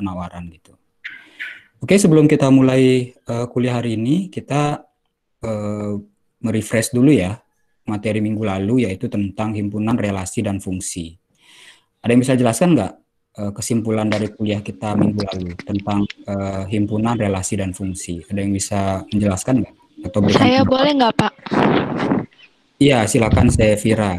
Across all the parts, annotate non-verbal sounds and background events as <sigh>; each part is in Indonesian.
penawaran gitu. Oke, sebelum kita mulai uh, kuliah hari ini, kita uh, merefresh dulu ya materi minggu lalu yaitu tentang himpunan relasi dan fungsi. Ada yang bisa jelaskan nggak uh, kesimpulan dari kuliah kita minggu lalu tentang uh, himpunan relasi dan fungsi? Ada yang bisa menjelaskan nggak? Atau saya boleh nggak Pak? Iya, silakan saya Vira.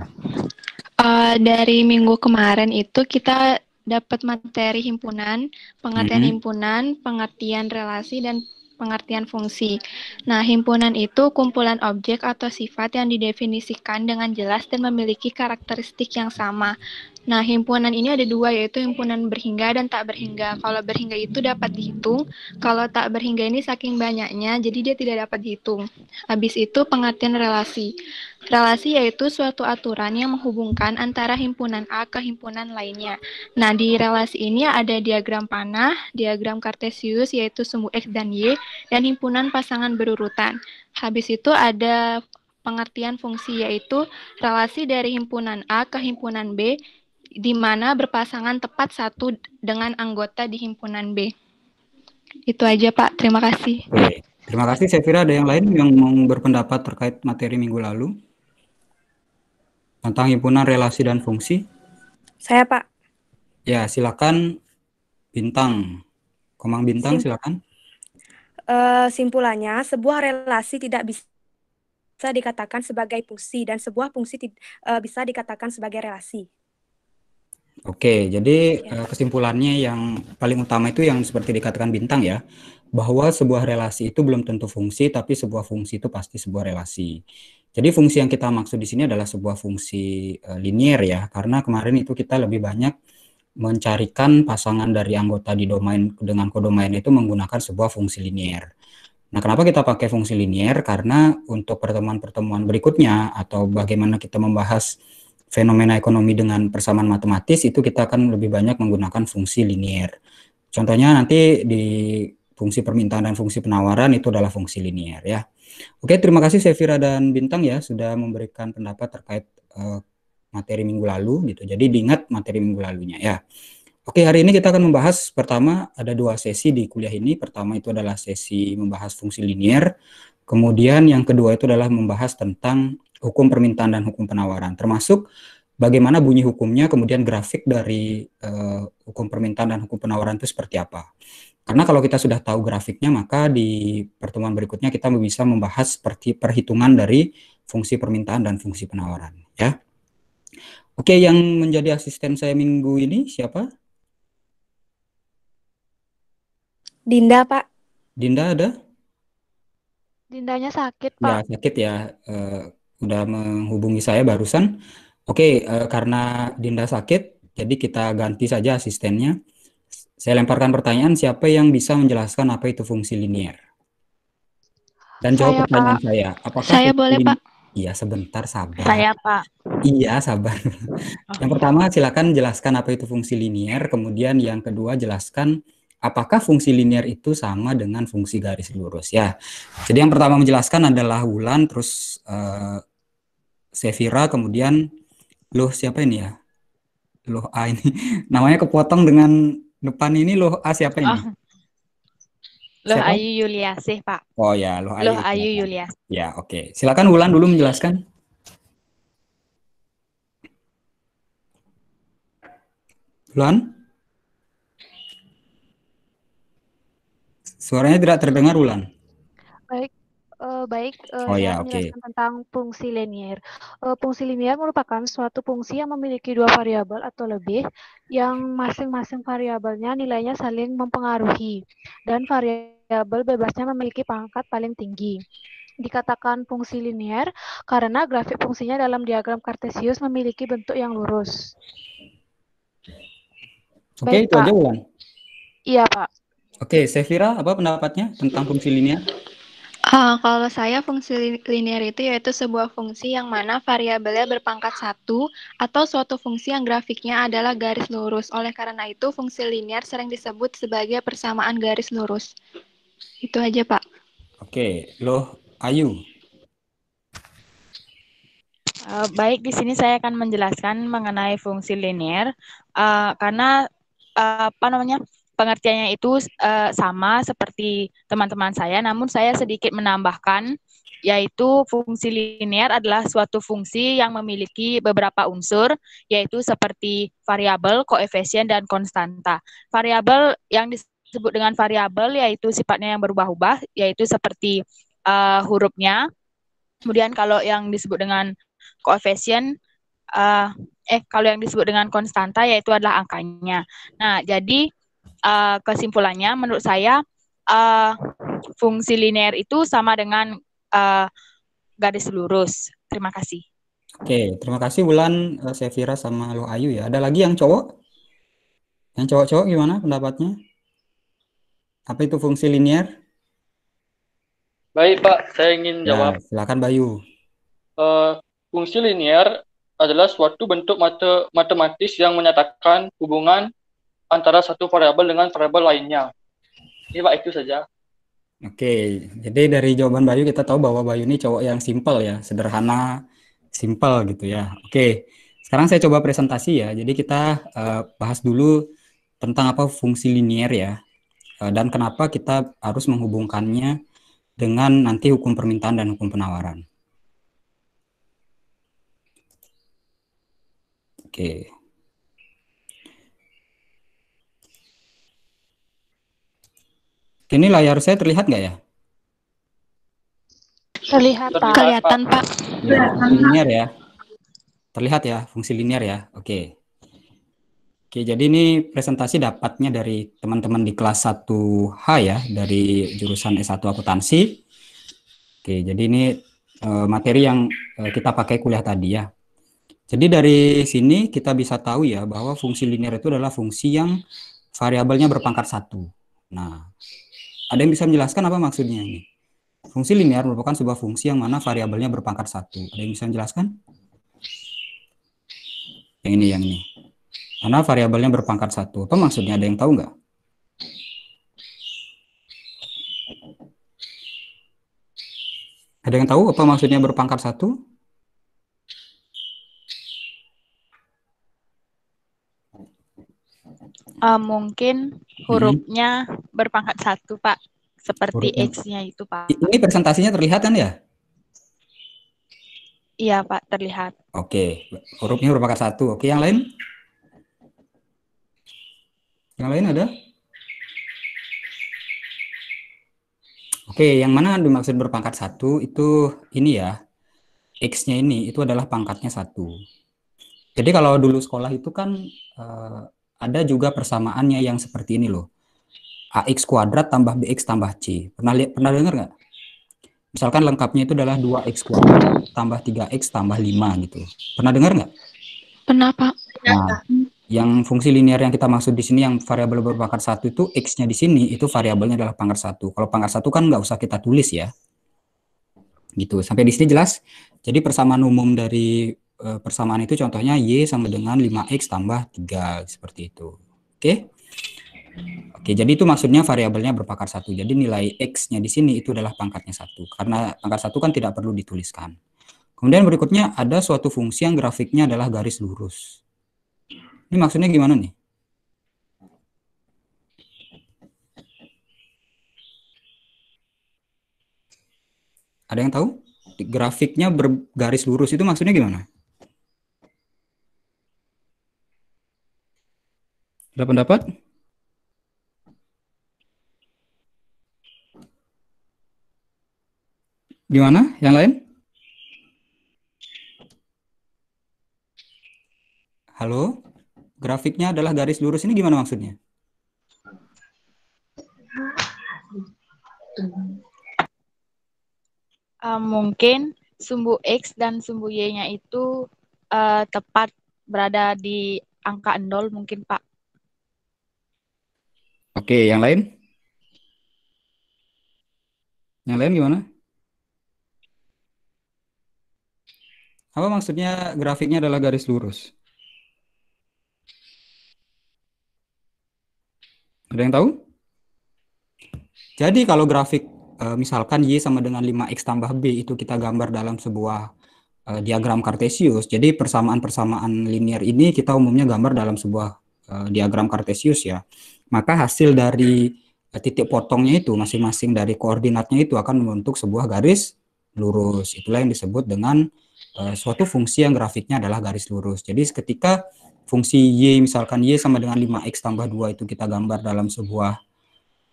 Uh, dari minggu kemarin itu kita dapat materi himpunan, pengertian mm -hmm. himpunan, pengertian relasi dan pengertian fungsi. Nah, himpunan itu kumpulan objek atau sifat yang didefinisikan dengan jelas dan memiliki karakteristik yang sama. Nah, himpunan ini ada dua, yaitu himpunan berhingga dan tak berhingga. Kalau berhingga itu dapat dihitung, kalau tak berhingga ini saking banyaknya, jadi dia tidak dapat dihitung. Habis itu pengertian relasi. Relasi yaitu suatu aturan yang menghubungkan antara himpunan A ke himpunan lainnya. Nah, di relasi ini ada diagram panah, diagram kartesius yaitu sumbu X dan Y, dan himpunan pasangan berurutan. Habis itu ada pengertian fungsi yaitu relasi dari himpunan A ke himpunan B di mana berpasangan tepat satu dengan anggota di himpunan B. Itu aja Pak, terima kasih. Oke. Terima kasih, saya kira ada yang lain yang mau berpendapat terkait materi minggu lalu tentang himpunan relasi dan fungsi. Saya Pak. Ya, silakan Bintang. Komang Bintang, Sim silakan. Uh, simpulannya, sebuah relasi tidak bisa dikatakan sebagai fungsi dan sebuah fungsi uh, bisa dikatakan sebagai relasi. Oke, jadi ya. kesimpulannya yang paling utama itu yang seperti dikatakan Bintang ya, bahwa sebuah relasi itu belum tentu fungsi, tapi sebuah fungsi itu pasti sebuah relasi. Jadi fungsi yang kita maksud di sini adalah sebuah fungsi uh, linier ya, karena kemarin itu kita lebih banyak mencarikan pasangan dari anggota di domain dengan kodomain itu menggunakan sebuah fungsi linier. Nah, kenapa kita pakai fungsi linier? Karena untuk pertemuan-pertemuan berikutnya atau bagaimana kita membahas fenomena ekonomi dengan persamaan matematis itu kita akan lebih banyak menggunakan fungsi linier. Contohnya nanti di fungsi permintaan dan fungsi penawaran itu adalah fungsi linier ya. Oke, terima kasih Sevira dan Bintang ya sudah memberikan pendapat terkait uh, materi minggu lalu gitu. Jadi diingat materi minggu lalunya ya. Oke, hari ini kita akan membahas pertama ada dua sesi di kuliah ini. Pertama itu adalah sesi membahas fungsi linier. Kemudian yang kedua itu adalah membahas tentang hukum permintaan dan hukum penawaran, termasuk bagaimana bunyi hukumnya, kemudian grafik dari uh, hukum permintaan dan hukum penawaran itu seperti apa. Karena kalau kita sudah tahu grafiknya, maka di pertemuan berikutnya kita bisa membahas seperti perhitungan dari fungsi permintaan dan fungsi penawaran. Ya, oke, yang menjadi asisten saya minggu ini siapa? Dinda, Pak. Dinda ada? Dindanya sakit, ya, Pak. Ya, sakit ya. Uh, udah menghubungi saya barusan. Oke, okay, eh, karena Dinda sakit, jadi kita ganti saja asistennya. Saya lemparkan pertanyaan, siapa yang bisa menjelaskan apa itu fungsi linier? Dan jawab pertanyaan Pak. saya. Apakah saya boleh, Pak? Iya, sebentar sabar. Saya, Pak. Iya, sabar. <laughs> yang pertama silakan jelaskan apa itu fungsi linier, kemudian yang kedua jelaskan apakah fungsi linear itu sama dengan fungsi garis lurus ya. Jadi yang pertama menjelaskan adalah Wulan terus uh, Sevira kemudian loh siapa ini ya? Loh A ini <laughs> namanya kepotong dengan depan ini loh A siapa ini? Oh. Loh Ayu Ayu Yuliasih, Pak. Oh ya, Loh Ayu. Loh Ayu Yuliasih. Ya, oke. Okay. Silakan Wulan dulu menjelaskan. Wulan? Suaranya tidak terdengar ulan. Baik, uh, baik uh, oh, ya, okay. tentang fungsi linear. Uh, fungsi linear merupakan suatu fungsi yang memiliki dua variabel atau lebih yang masing-masing variabelnya nilainya saling mempengaruhi dan variabel bebasnya memiliki pangkat paling tinggi. Dikatakan fungsi linear karena grafik fungsinya dalam diagram kartesius memiliki bentuk yang lurus. Oke, okay, itu aja ulang. Iya, Pak. Oke, Sefira, apa pendapatnya tentang fungsi linear? Uh, kalau saya fungsi linear itu yaitu sebuah fungsi yang mana variabelnya berpangkat satu atau suatu fungsi yang grafiknya adalah garis lurus. Oleh karena itu, fungsi linear sering disebut sebagai persamaan garis lurus. Itu aja, Pak. Oke, loh, Ayu. Uh, baik, di sini saya akan menjelaskan mengenai fungsi linear uh, karena uh, apa namanya pengertiannya itu uh, sama seperti teman-teman saya, namun saya sedikit menambahkan, yaitu fungsi linear adalah suatu fungsi yang memiliki beberapa unsur, yaitu seperti variabel, koefisien, dan konstanta. Variabel yang disebut dengan variabel yaitu sifatnya yang berubah-ubah, yaitu seperti uh, hurufnya. Kemudian kalau yang disebut dengan koefisien, uh, eh kalau yang disebut dengan konstanta yaitu adalah angkanya. Nah, jadi uh, kesimpulannya menurut saya uh, fungsi linear itu sama dengan uh, garis lurus. Terima kasih. Oke, terima kasih Bulan, uh, Sevira sama Lu Ayu ya. Ada lagi yang cowok? Yang cowok-cowok gimana pendapatnya? Apa itu fungsi linear? Baik Pak, saya ingin ya, jawab. Silakan Bayu. Uh, fungsi linear adalah suatu bentuk mate matematis yang menyatakan hubungan antara satu variabel dengan variabel lainnya. Ini Pak itu saja. Oke, jadi dari jawaban Bayu kita tahu bahwa Bayu ini cowok yang simple ya, sederhana, simple gitu ya. Oke, sekarang saya coba presentasi ya. Jadi kita uh, bahas dulu tentang apa fungsi linier ya, uh, dan kenapa kita harus menghubungkannya dengan nanti hukum permintaan dan hukum penawaran. Oke. Ini layar saya terlihat nggak ya? Terlihat, Pak. Kelihatan, Pak. Ya, linear ya. Terlihat ya, fungsi linear ya. Oke. Oke, jadi ini presentasi dapatnya dari teman-teman di kelas 1H ya, dari jurusan S1 akuntansi. Oke, jadi ini eh, materi yang eh, kita pakai kuliah tadi ya. Jadi dari sini kita bisa tahu ya bahwa fungsi linear itu adalah fungsi yang variabelnya berpangkat satu. Nah, ada yang bisa menjelaskan apa maksudnya ini? Fungsi linear merupakan sebuah fungsi yang mana variabelnya berpangkat satu. Ada yang bisa menjelaskan? Yang ini, yang ini. Karena variabelnya berpangkat satu. Apa maksudnya? Ada yang tahu nggak? Ada yang tahu apa maksudnya berpangkat satu? Uh, mungkin hmm. hurufnya hmm. berpangkat satu, Pak. Seperti X-nya itu, Pak. Ini presentasinya terlihat kan ya? Iya, Pak, terlihat. Oke, hurufnya berpangkat satu. Oke, yang lain? Yang lain ada? Oke, yang mana dimaksud berpangkat satu itu ini ya, X-nya ini itu adalah pangkatnya satu. Jadi kalau dulu sekolah itu kan eh, ada juga persamaannya yang seperti ini loh. AX kuadrat tambah BX tambah C. Pernah lihat pernah dengar nggak? Misalkan lengkapnya itu adalah 2X kuadrat tambah 3X tambah 5 gitu. Pernah dengar nggak? Pernah, Pak. Nah, yang fungsi linear yang kita maksud di sini yang variabel berpangkat satu itu x-nya di sini itu variabelnya adalah pangkat satu. Kalau pangkat satu kan nggak usah kita tulis ya, gitu. Sampai di sini jelas. Jadi persamaan umum dari Eh, persamaan itu contohnya Y sama dengan 5X tambah 3 seperti itu. Oke. Oke, jadi itu maksudnya variabelnya berpangkat satu. Jadi nilai X-nya di sini itu adalah pangkatnya satu. Karena pangkat satu kan tidak perlu dituliskan. Kemudian berikutnya ada suatu fungsi yang grafiknya adalah garis lurus. Ini maksudnya gimana nih? Ada yang tahu? Grafiknya bergaris lurus itu maksudnya gimana? Ada pendapat? Gimana? Yang lain? Halo? Grafiknya adalah garis lurus ini gimana maksudnya? Uh, mungkin sumbu X dan sumbu Y-nya itu uh, tepat berada di angka 0 mungkin Pak. Oke, yang lain? Yang lain gimana? Apa maksudnya grafiknya adalah garis lurus? Ada yang tahu? Jadi kalau grafik eh, misalkan Y sama dengan 5X tambah B itu kita gambar dalam sebuah eh, diagram kartesius. Jadi persamaan-persamaan linear ini kita umumnya gambar dalam sebuah eh, diagram kartesius ya maka hasil dari eh, titik potongnya itu masing-masing dari koordinatnya itu akan membentuk sebuah garis lurus. Itulah yang disebut dengan uh, suatu fungsi yang grafiknya adalah garis lurus. Jadi ketika fungsi y misalkan y sama dengan 5x tambah 2 itu kita gambar dalam sebuah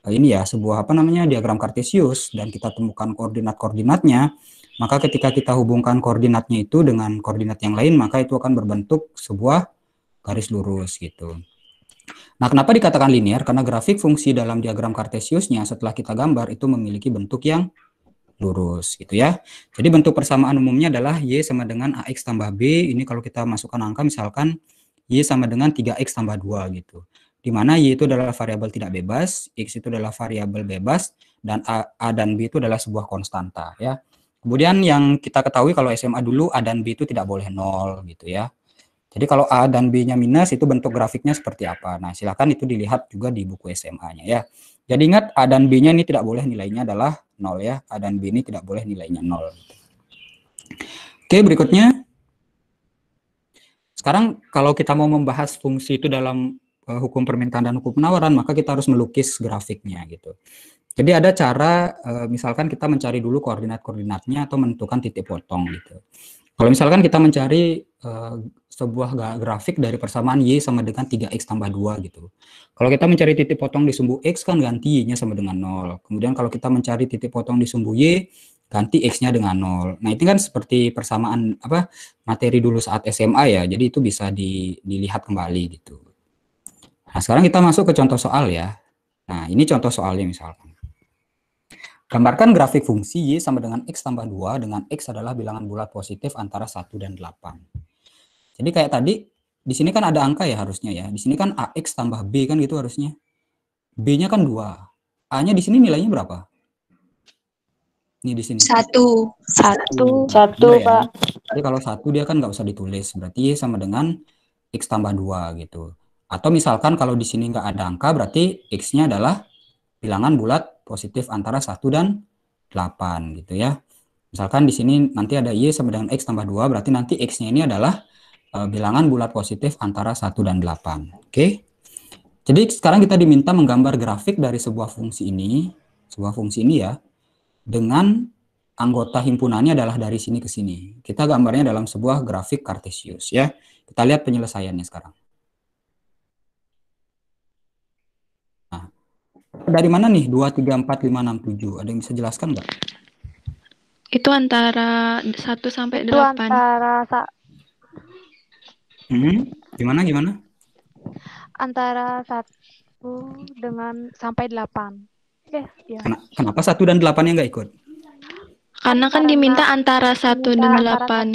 uh, ini ya, sebuah apa namanya diagram kartesius dan kita temukan koordinat-koordinatnya, maka ketika kita hubungkan koordinatnya itu dengan koordinat yang lain, maka itu akan berbentuk sebuah garis lurus gitu. Nah, kenapa dikatakan linear? Karena grafik fungsi dalam diagram kartesiusnya setelah kita gambar itu memiliki bentuk yang lurus gitu ya. Jadi bentuk persamaan umumnya adalah Y sama dengan AX tambah B. Ini kalau kita masukkan angka misalkan Y sama dengan 3X tambah 2 gitu. Di mana Y itu adalah variabel tidak bebas, X itu adalah variabel bebas, dan A, A dan B itu adalah sebuah konstanta ya. Kemudian yang kita ketahui kalau SMA dulu A dan B itu tidak boleh nol gitu ya. Jadi kalau A dan B-nya minus itu bentuk grafiknya seperti apa. Nah, silakan itu dilihat juga di buku SMA-nya ya. Jadi ingat A dan B-nya ini tidak boleh nilainya adalah 0 ya. A dan B ini tidak boleh nilainya 0. Oke, berikutnya. Sekarang kalau kita mau membahas fungsi itu dalam uh, hukum permintaan dan hukum penawaran, maka kita harus melukis grafiknya gitu. Jadi ada cara uh, misalkan kita mencari dulu koordinat-koordinatnya atau menentukan titik potong gitu. Kalau misalkan kita mencari uh, sebuah grafik dari persamaan Y sama dengan 3X tambah 2 gitu. Kalau kita mencari titik potong di sumbu X kan ganti Y-nya sama dengan 0. Kemudian kalau kita mencari titik potong di sumbu Y, ganti X-nya dengan 0. Nah, itu kan seperti persamaan apa materi dulu saat SMA ya. Jadi itu bisa di, dilihat kembali gitu. Nah, sekarang kita masuk ke contoh soal ya. Nah, ini contoh soalnya misalkan. Gambarkan grafik fungsi Y sama dengan X tambah 2 dengan X adalah bilangan bulat positif antara 1 dan 8. Jadi kayak tadi, di sini kan ada angka ya harusnya ya. Di sini kan AX tambah B kan gitu harusnya. B-nya kan 2. A-nya di sini nilainya berapa? Ini di sini. Satu. Satu. Satu, ya. Pak. Jadi kalau satu dia kan nggak usah ditulis. Berarti Y sama dengan X tambah 2 gitu. Atau misalkan kalau di sini nggak ada angka, berarti X-nya adalah bilangan bulat positif antara 1 dan 8 gitu ya. Misalkan di sini nanti ada Y sama dengan X tambah 2, berarti nanti X-nya ini adalah e, bilangan bulat positif antara 1 dan 8. Oke. Okay? Jadi sekarang kita diminta menggambar grafik dari sebuah fungsi ini, sebuah fungsi ini ya, dengan anggota himpunannya adalah dari sini ke sini. Kita gambarnya dalam sebuah grafik kartesius ya. Kita lihat penyelesaiannya sekarang. dari mana nih 2, 3, 4, 5, 6, 7? Ada yang bisa jelaskan enggak? Itu antara 1 sampai 8. Itu antara... Sa hmm, gimana, gimana? Antara 1 dengan sampai 8. Eh, ya. kenapa 1 dan 8 yang enggak ikut? Karena kan karena diminta antara 1 dan 8.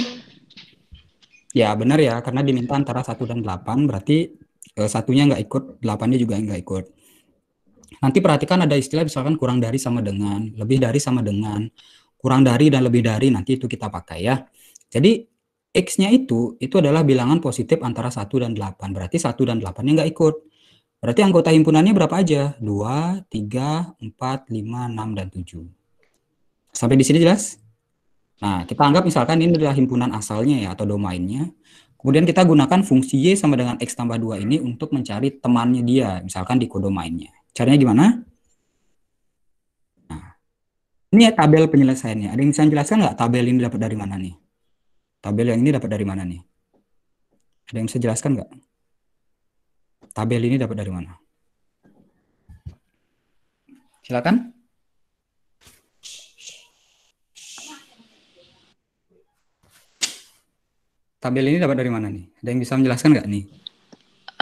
Ya, benar ya. Karena diminta antara 1 dan 8, berarti eh, satunya nggak ikut, 8-nya juga nggak ikut. Nanti perhatikan ada istilah misalkan kurang dari sama dengan, lebih dari sama dengan, kurang dari dan lebih dari nanti itu kita pakai ya. Jadi X-nya itu, itu adalah bilangan positif antara 1 dan 8. Berarti 1 dan 8 nya nggak ikut. Berarti anggota himpunannya berapa aja? 2, 3, 4, 5, 6, dan 7. Sampai di sini jelas? Nah, kita anggap misalkan ini adalah himpunan asalnya ya, atau domainnya. Kemudian kita gunakan fungsi Y sama dengan X tambah 2 ini untuk mencari temannya dia, misalkan di kodomainnya. Caranya gimana? Nah, ini ya tabel penyelesaiannya. Ada yang bisa jelaskan nggak tabel ini dapat dari mana nih? Tabel yang ini dapat dari mana nih? Ada yang bisa jelaskan nggak? Tabel ini dapat dari mana? Silakan. Tabel ini dapat dari mana nih? Ada yang bisa menjelaskan nggak nih?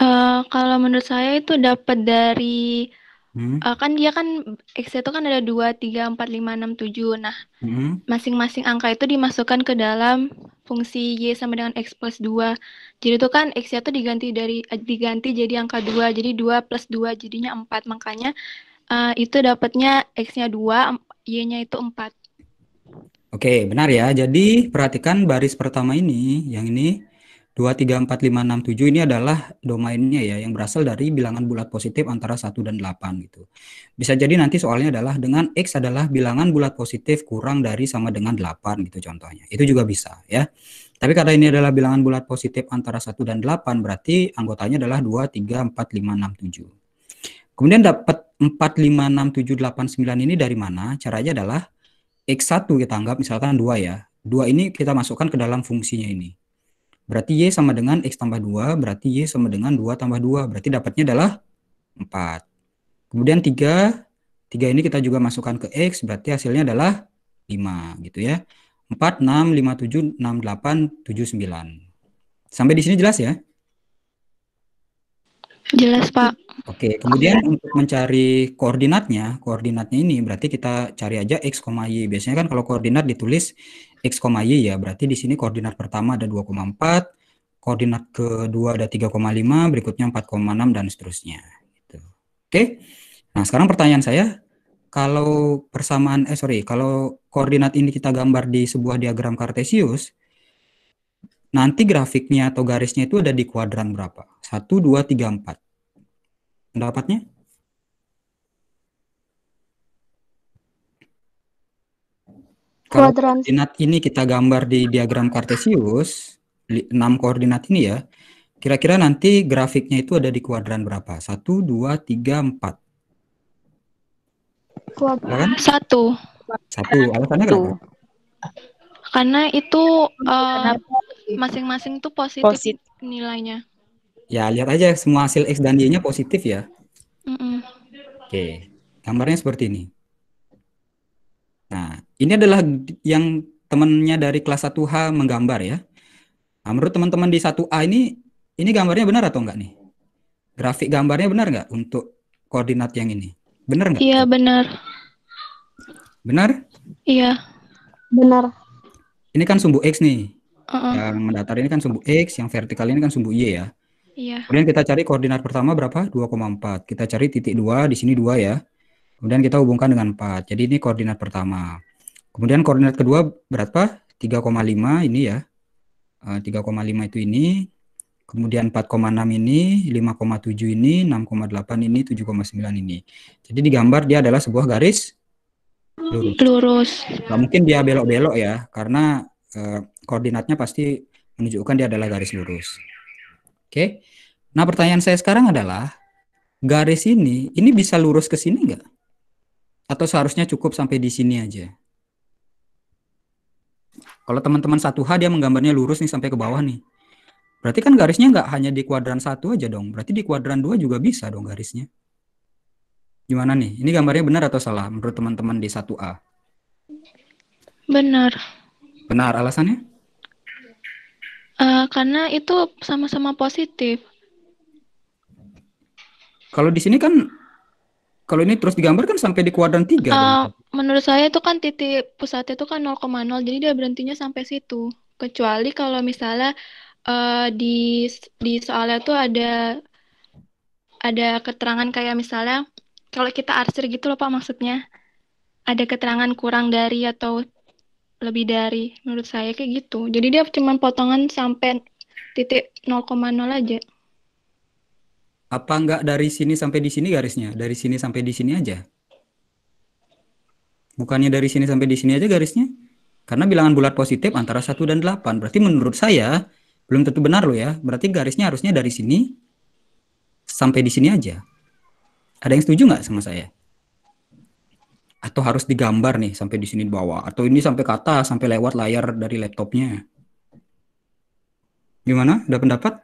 Uh, kalau menurut saya itu dapat dari Hmm. Uh, kan dia kan X itu kan ada 2, 3, 4, 5, 6, 7. Nah, hmm. masing-masing hmm. angka itu dimasukkan ke dalam fungsi Y sama dengan X plus 2. Jadi itu kan X itu diganti dari eh, diganti jadi angka 2. Jadi 2 plus 2 jadinya 4. Makanya uh, itu dapatnya X-nya 2, Y-nya itu 4. Oke, benar ya. Jadi perhatikan baris pertama ini, yang ini 2, 3, 4, 5, 6, 7 ini adalah domainnya ya yang berasal dari bilangan bulat positif antara 1 dan 8 gitu. Bisa jadi nanti soalnya adalah dengan X adalah bilangan bulat positif kurang dari sama dengan 8 gitu contohnya. Itu juga bisa ya. Tapi karena ini adalah bilangan bulat positif antara 1 dan 8 berarti anggotanya adalah 2, 3, 4, 5, 6, 7. Kemudian dapat 4, 5, 6, 7, 8, 9 ini dari mana? Caranya adalah X1 kita anggap misalkan 2 ya. 2 ini kita masukkan ke dalam fungsinya ini Berarti Y sama dengan X tambah 2, berarti Y sama dengan 2 tambah 2. Berarti dapatnya adalah 4. Kemudian 3, 3 ini kita juga masukkan ke X, berarti hasilnya adalah 5 gitu ya. 4, 6, 5, 7, 6, 8, 7, 9. Sampai di sini jelas ya? Jelas Pak. Oke, kemudian Oke. untuk mencari koordinatnya, koordinatnya ini berarti kita cari aja X, Y. Biasanya kan kalau koordinat ditulis X, Y ya, berarti di sini koordinat pertama ada 2,4, koordinat kedua ada 3,5, berikutnya 4,6 dan seterusnya. Gitu. Oke. Nah, sekarang pertanyaan saya, kalau persamaan eh sorry, kalau koordinat ini kita gambar di sebuah diagram kartesius, nanti grafiknya atau garisnya itu ada di kuadran berapa? 1 2 3 4. Pendapatnya? Kuadran. koordinat ini kita gambar di diagram kartesius, 6 koordinat ini ya, kira-kira nanti grafiknya itu ada di kuadran berapa? Satu, dua, tiga, empat. Kuadran. Iya kan? satu. 1. Alasannya kenapa? Karena itu eh, masing-masing uh, tuh positif, positif nilainya. Ya, lihat aja semua hasil X dan Y-nya positif ya. Mm -mm. Oke, gambarnya seperti ini. Nah, ini adalah yang temannya dari kelas 1H menggambar ya. Nah, menurut teman-teman di 1A ini, ini gambarnya benar atau enggak nih? Grafik gambarnya benar enggak untuk koordinat yang ini? Benar enggak? Iya, benar. Benar? Iya. Benar. Ini kan sumbu X nih. Uh-uh. Yang mendatar ini kan sumbu X, yang vertikal ini kan sumbu Y ya. Iya. Kemudian kita cari koordinat pertama berapa? 2,4. Kita cari titik 2, di sini 2 ya. Kemudian kita hubungkan dengan 4. Jadi ini koordinat pertama. Kemudian koordinat kedua berapa? 3,5 ini ya. 3,5 eh, itu ini. Kemudian 4,6 ini, 5,7 ini, 6,8 ini, 7,9 ini. Jadi digambar dia adalah sebuah garis lurus. lurus. Nah, mungkin dia belok-belok ya, karena eh, koordinatnya pasti menunjukkan dia adalah garis lurus. Oke. Okay? Nah pertanyaan saya sekarang adalah, garis ini, ini bisa lurus ke sini nggak? Atau seharusnya cukup sampai di sini aja? Kalau teman-teman 1H dia menggambarnya lurus nih sampai ke bawah nih. Berarti kan garisnya nggak hanya di kuadran satu aja dong. Berarti di kuadran dua juga bisa dong garisnya. Gimana nih? Ini gambarnya benar atau salah menurut teman-teman di 1A? Benar. Benar alasannya? Uh, karena itu sama-sama positif. Kalau di sini kan kalau ini terus digambar kan sampai di kuadran tiga. Uh, menurut saya itu kan titik pusatnya itu kan 0,0 jadi dia berhentinya sampai situ kecuali kalau misalnya uh, di di soalnya tuh ada ada keterangan kayak misalnya kalau kita arsir gitu loh Pak maksudnya ada keterangan kurang dari atau lebih dari menurut saya kayak gitu jadi dia cuma potongan sampai titik 0,0 aja apa enggak dari sini sampai di sini garisnya dari sini sampai di sini aja Bukannya dari sini sampai di sini aja garisnya? Karena bilangan bulat positif antara 1 dan 8. Berarti menurut saya, belum tentu benar loh ya. Berarti garisnya harusnya dari sini sampai di sini aja. Ada yang setuju nggak sama saya? Atau harus digambar nih sampai di sini di bawah? Atau ini sampai ke atas, sampai lewat layar dari laptopnya? Gimana? Ada pendapat?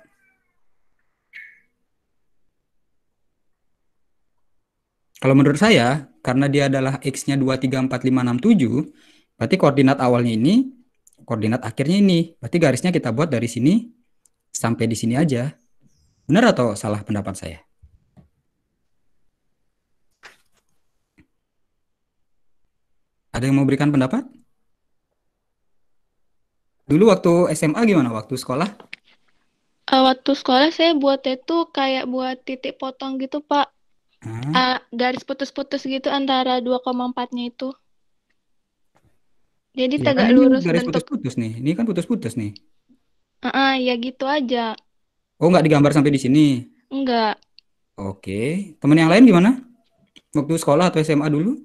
Kalau menurut saya, karena dia adalah X-nya 2, 3, 4, 5, 6, 7, berarti koordinat awalnya ini, koordinat akhirnya ini. Berarti garisnya kita buat dari sini sampai di sini aja. Benar atau salah pendapat saya? Ada yang mau berikan pendapat? Dulu waktu SMA gimana? Waktu sekolah? Uh, waktu sekolah saya buat itu kayak buat titik potong gitu, Pak. Hmm? Uh, garis putus-putus gitu antara 2,4-nya itu. Jadi ya, tegak kan lurus garis bentuk. putus-putus nih. Ini kan putus-putus nih. Uh, uh, ya gitu aja. Oh, nggak digambar sampai di sini? Enggak. Oke. Teman yang lain gimana? Waktu sekolah atau SMA dulu?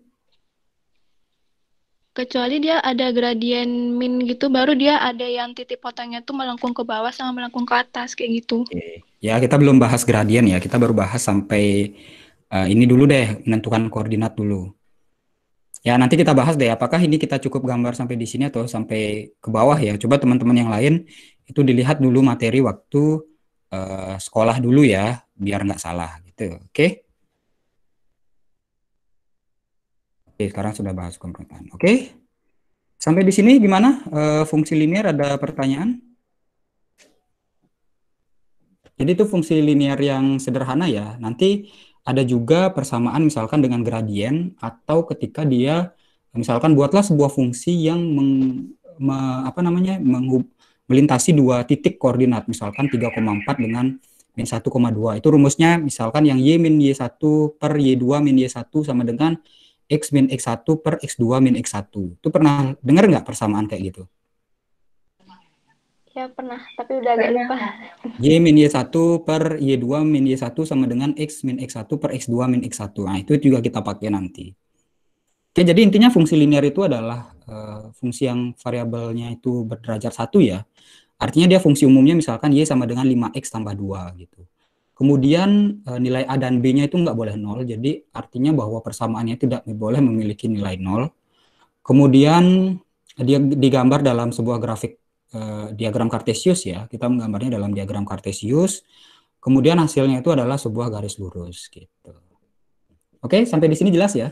Kecuali dia ada gradien min gitu, baru dia ada yang titik potongnya tuh melengkung ke bawah sama melengkung ke atas kayak gitu. Oke. Ya, kita belum bahas gradien ya. Kita baru bahas sampai uh, ini dulu deh menentukan koordinat dulu. Ya nanti kita bahas deh apakah ini kita cukup gambar sampai di sini atau sampai ke bawah ya. Coba teman-teman yang lain itu dilihat dulu materi waktu uh, sekolah dulu ya biar nggak salah gitu. Oke? Okay? Oke, sekarang sudah bahas komponen. Oke. Oke. Sampai di sini gimana? uh, eh, fungsi linear ada pertanyaan? Jadi itu fungsi linear yang sederhana ya. Nanti ada juga persamaan misalkan dengan gradien atau ketika dia misalkan buatlah sebuah fungsi yang meng, me, apa namanya menghub, melintasi dua titik koordinat misalkan 3,4 dengan min 1,2 itu rumusnya misalkan yang y min y1 per y2 min y1 sama dengan x min x1 per x2 min x1 itu pernah dengar nggak persamaan kayak gitu Ya pernah, tapi udah agak lupa. Y min Y1 per Y2 min Y1 sama dengan X min X1 per X2 min X1. Nah, itu juga kita pakai nanti. Oke, jadi intinya fungsi linear itu adalah uh, fungsi yang variabelnya itu berderajat satu ya. Artinya dia fungsi umumnya misalkan Y sama dengan 5X tambah 2 gitu. Kemudian uh, nilai A dan B-nya itu nggak boleh nol, jadi artinya bahwa persamaannya tidak boleh memiliki nilai nol. Kemudian dia digambar dalam sebuah grafik Eh, diagram kartesius ya kita menggambarnya dalam diagram kartesius kemudian hasilnya itu adalah sebuah garis lurus gitu oke sampai di sini jelas ya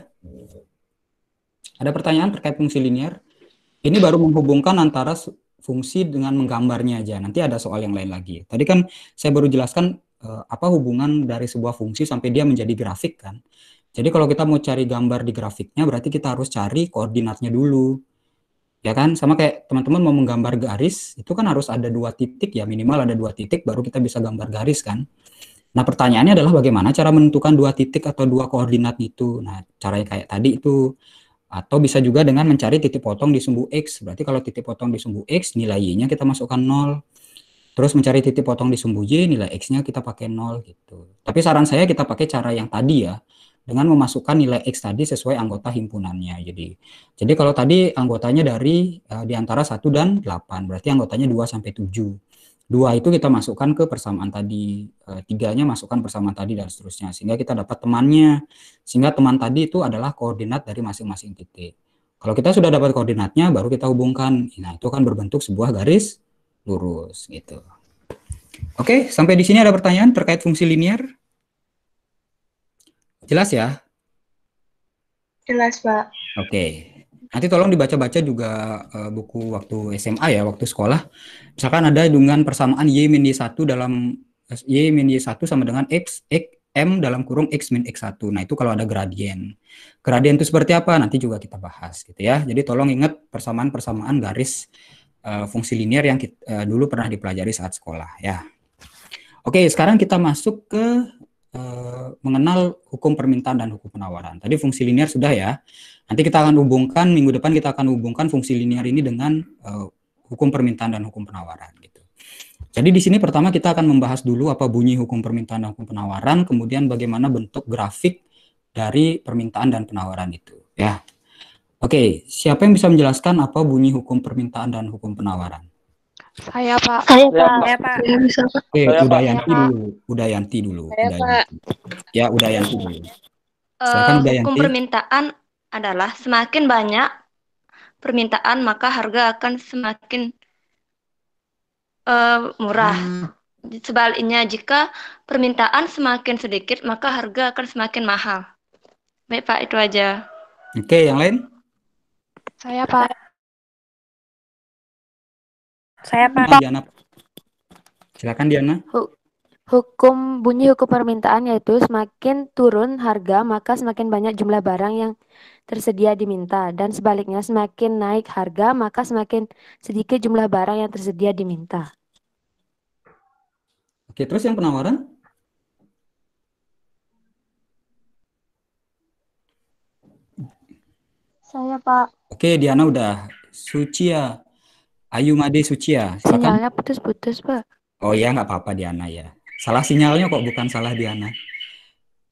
ada pertanyaan terkait fungsi linear ini baru menghubungkan antara fungsi dengan menggambarnya aja nanti ada soal yang lain lagi tadi kan saya baru jelaskan eh, apa hubungan dari sebuah fungsi sampai dia menjadi grafik kan jadi kalau kita mau cari gambar di grafiknya berarti kita harus cari koordinatnya dulu ya kan sama kayak teman-teman mau menggambar garis itu kan harus ada dua titik ya minimal ada dua titik baru kita bisa gambar garis kan nah pertanyaannya adalah bagaimana cara menentukan dua titik atau dua koordinat itu nah caranya kayak tadi itu atau bisa juga dengan mencari titik potong di sumbu x berarti kalau titik potong di sumbu x nilai y-nya kita masukkan nol terus mencari titik potong di sumbu y nilai x-nya kita pakai nol gitu tapi saran saya kita pakai cara yang tadi ya dengan memasukkan nilai X tadi sesuai anggota himpunannya. Jadi jadi kalau tadi anggotanya dari uh, di antara 1 dan 8, berarti anggotanya 2 sampai 7. Dua itu kita masukkan ke persamaan tadi, e, tiganya masukkan persamaan tadi dan seterusnya, sehingga kita dapat temannya, sehingga teman tadi itu adalah koordinat dari masing-masing titik. Kalau kita sudah dapat koordinatnya, baru kita hubungkan. Nah, itu akan berbentuk sebuah garis lurus gitu. Oke, sampai di sini ada pertanyaan terkait fungsi linear Jelas ya? Jelas, Pak. Oke. Okay. Nanti tolong dibaca-baca juga uh, buku waktu SMA ya, waktu sekolah. Misalkan ada dengan persamaan Y min Y1 dalam Y min Y1 sama dengan X, X M dalam kurung X min X1. Nah, itu kalau ada gradien. Gradien itu seperti apa? Nanti juga kita bahas gitu ya. Jadi tolong ingat persamaan-persamaan garis uh, fungsi linear yang kita, uh, eh, dulu pernah dipelajari saat sekolah ya. Oke, sekarang kita masuk ke Eh, mengenal hukum permintaan dan hukum penawaran. Tadi fungsi linear sudah ya. Nanti kita akan hubungkan minggu depan kita akan hubungkan fungsi linear ini dengan uh, hukum permintaan dan hukum penawaran gitu. Jadi di sini pertama kita akan membahas dulu apa bunyi hukum permintaan dan hukum penawaran, kemudian bagaimana bentuk grafik dari permintaan dan penawaran itu ya. Oke, siapa yang bisa menjelaskan apa bunyi hukum permintaan dan hukum penawaran? Saya Pak. Saya Pak. Saya Pak. bisa Pak. Eh, udah Yanti dulu. Udah Yanti dulu. Saya Pak. Ya udah Yanti dulu. Uh, kan hukum permintaan adalah semakin banyak permintaan maka harga akan semakin uh, murah. Hmm. Sebaliknya jika permintaan semakin sedikit maka harga akan semakin mahal. Baik Pak itu aja. Oke yang lain? Saya Pak. Saya Pak. Diana. Silakan Diana. Hukum bunyi hukum permintaan yaitu semakin turun harga maka semakin banyak jumlah barang yang tersedia diminta dan sebaliknya semakin naik harga maka semakin sedikit jumlah barang yang tersedia diminta. Oke, terus yang penawaran? Saya, Pak. Oke, Diana udah. Suci ya. Ayu Made Sucia, ya, silakan. Sinyalnya putus-putus, Pak. Oh ya, nggak apa-apa Diana ya. Salah sinyalnya kok, bukan salah Diana.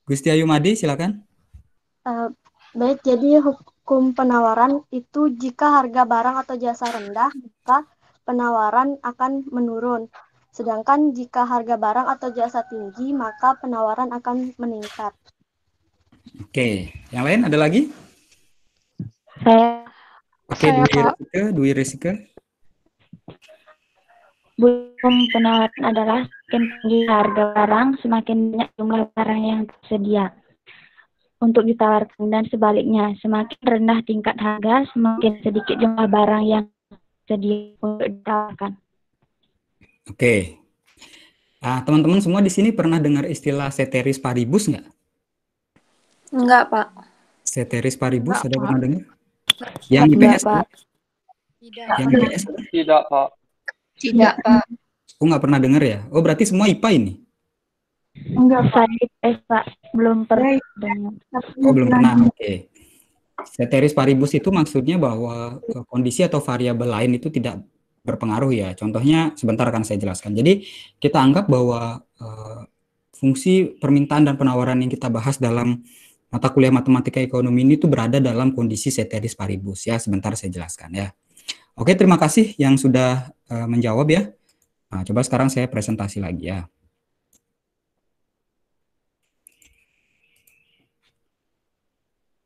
Gusti Ayu Made, silakan. Uh, baik, jadi hukum penawaran itu jika harga barang atau jasa rendah, maka penawaran akan menurun. Sedangkan jika harga barang atau jasa tinggi, maka penawaran akan meningkat. Oke, yang lain ada lagi? Saya. Oke, saya, Dwi Rizka, Dwi belum penawaran adalah semakin tinggi harga barang, semakin banyak jumlah barang yang tersedia untuk ditawarkan dan sebaliknya semakin rendah tingkat harga semakin sedikit jumlah barang yang tersedia untuk ditawarkan. Oke, okay. Ah, teman-teman semua di sini pernah dengar istilah seteris paribus nggak? Nggak pak. Seteris paribus ada pernah dengar? Yang IPS? Tidak. Yang IPS? Tidak pak. Tidak, Pak. Aku nggak pernah dengar ya. Oh, berarti semua IPA ini? Enggak, Pak. eh Pak. Belum iya, pernah iya. dengar. Oh, belum pernah. Oke. Okay. Ceteris paribus itu maksudnya bahwa e, kondisi atau variabel lain itu tidak berpengaruh ya. Contohnya sebentar akan saya jelaskan. Jadi kita anggap bahwa uh, fungsi permintaan dan penawaran yang kita bahas dalam mata kuliah matematika ekonomi ini itu berada dalam kondisi ceteris paribus ya. Sebentar saya jelaskan ya. Oke, terima kasih yang sudah Eh, menjawab ya. Nah, coba sekarang saya presentasi lagi ya.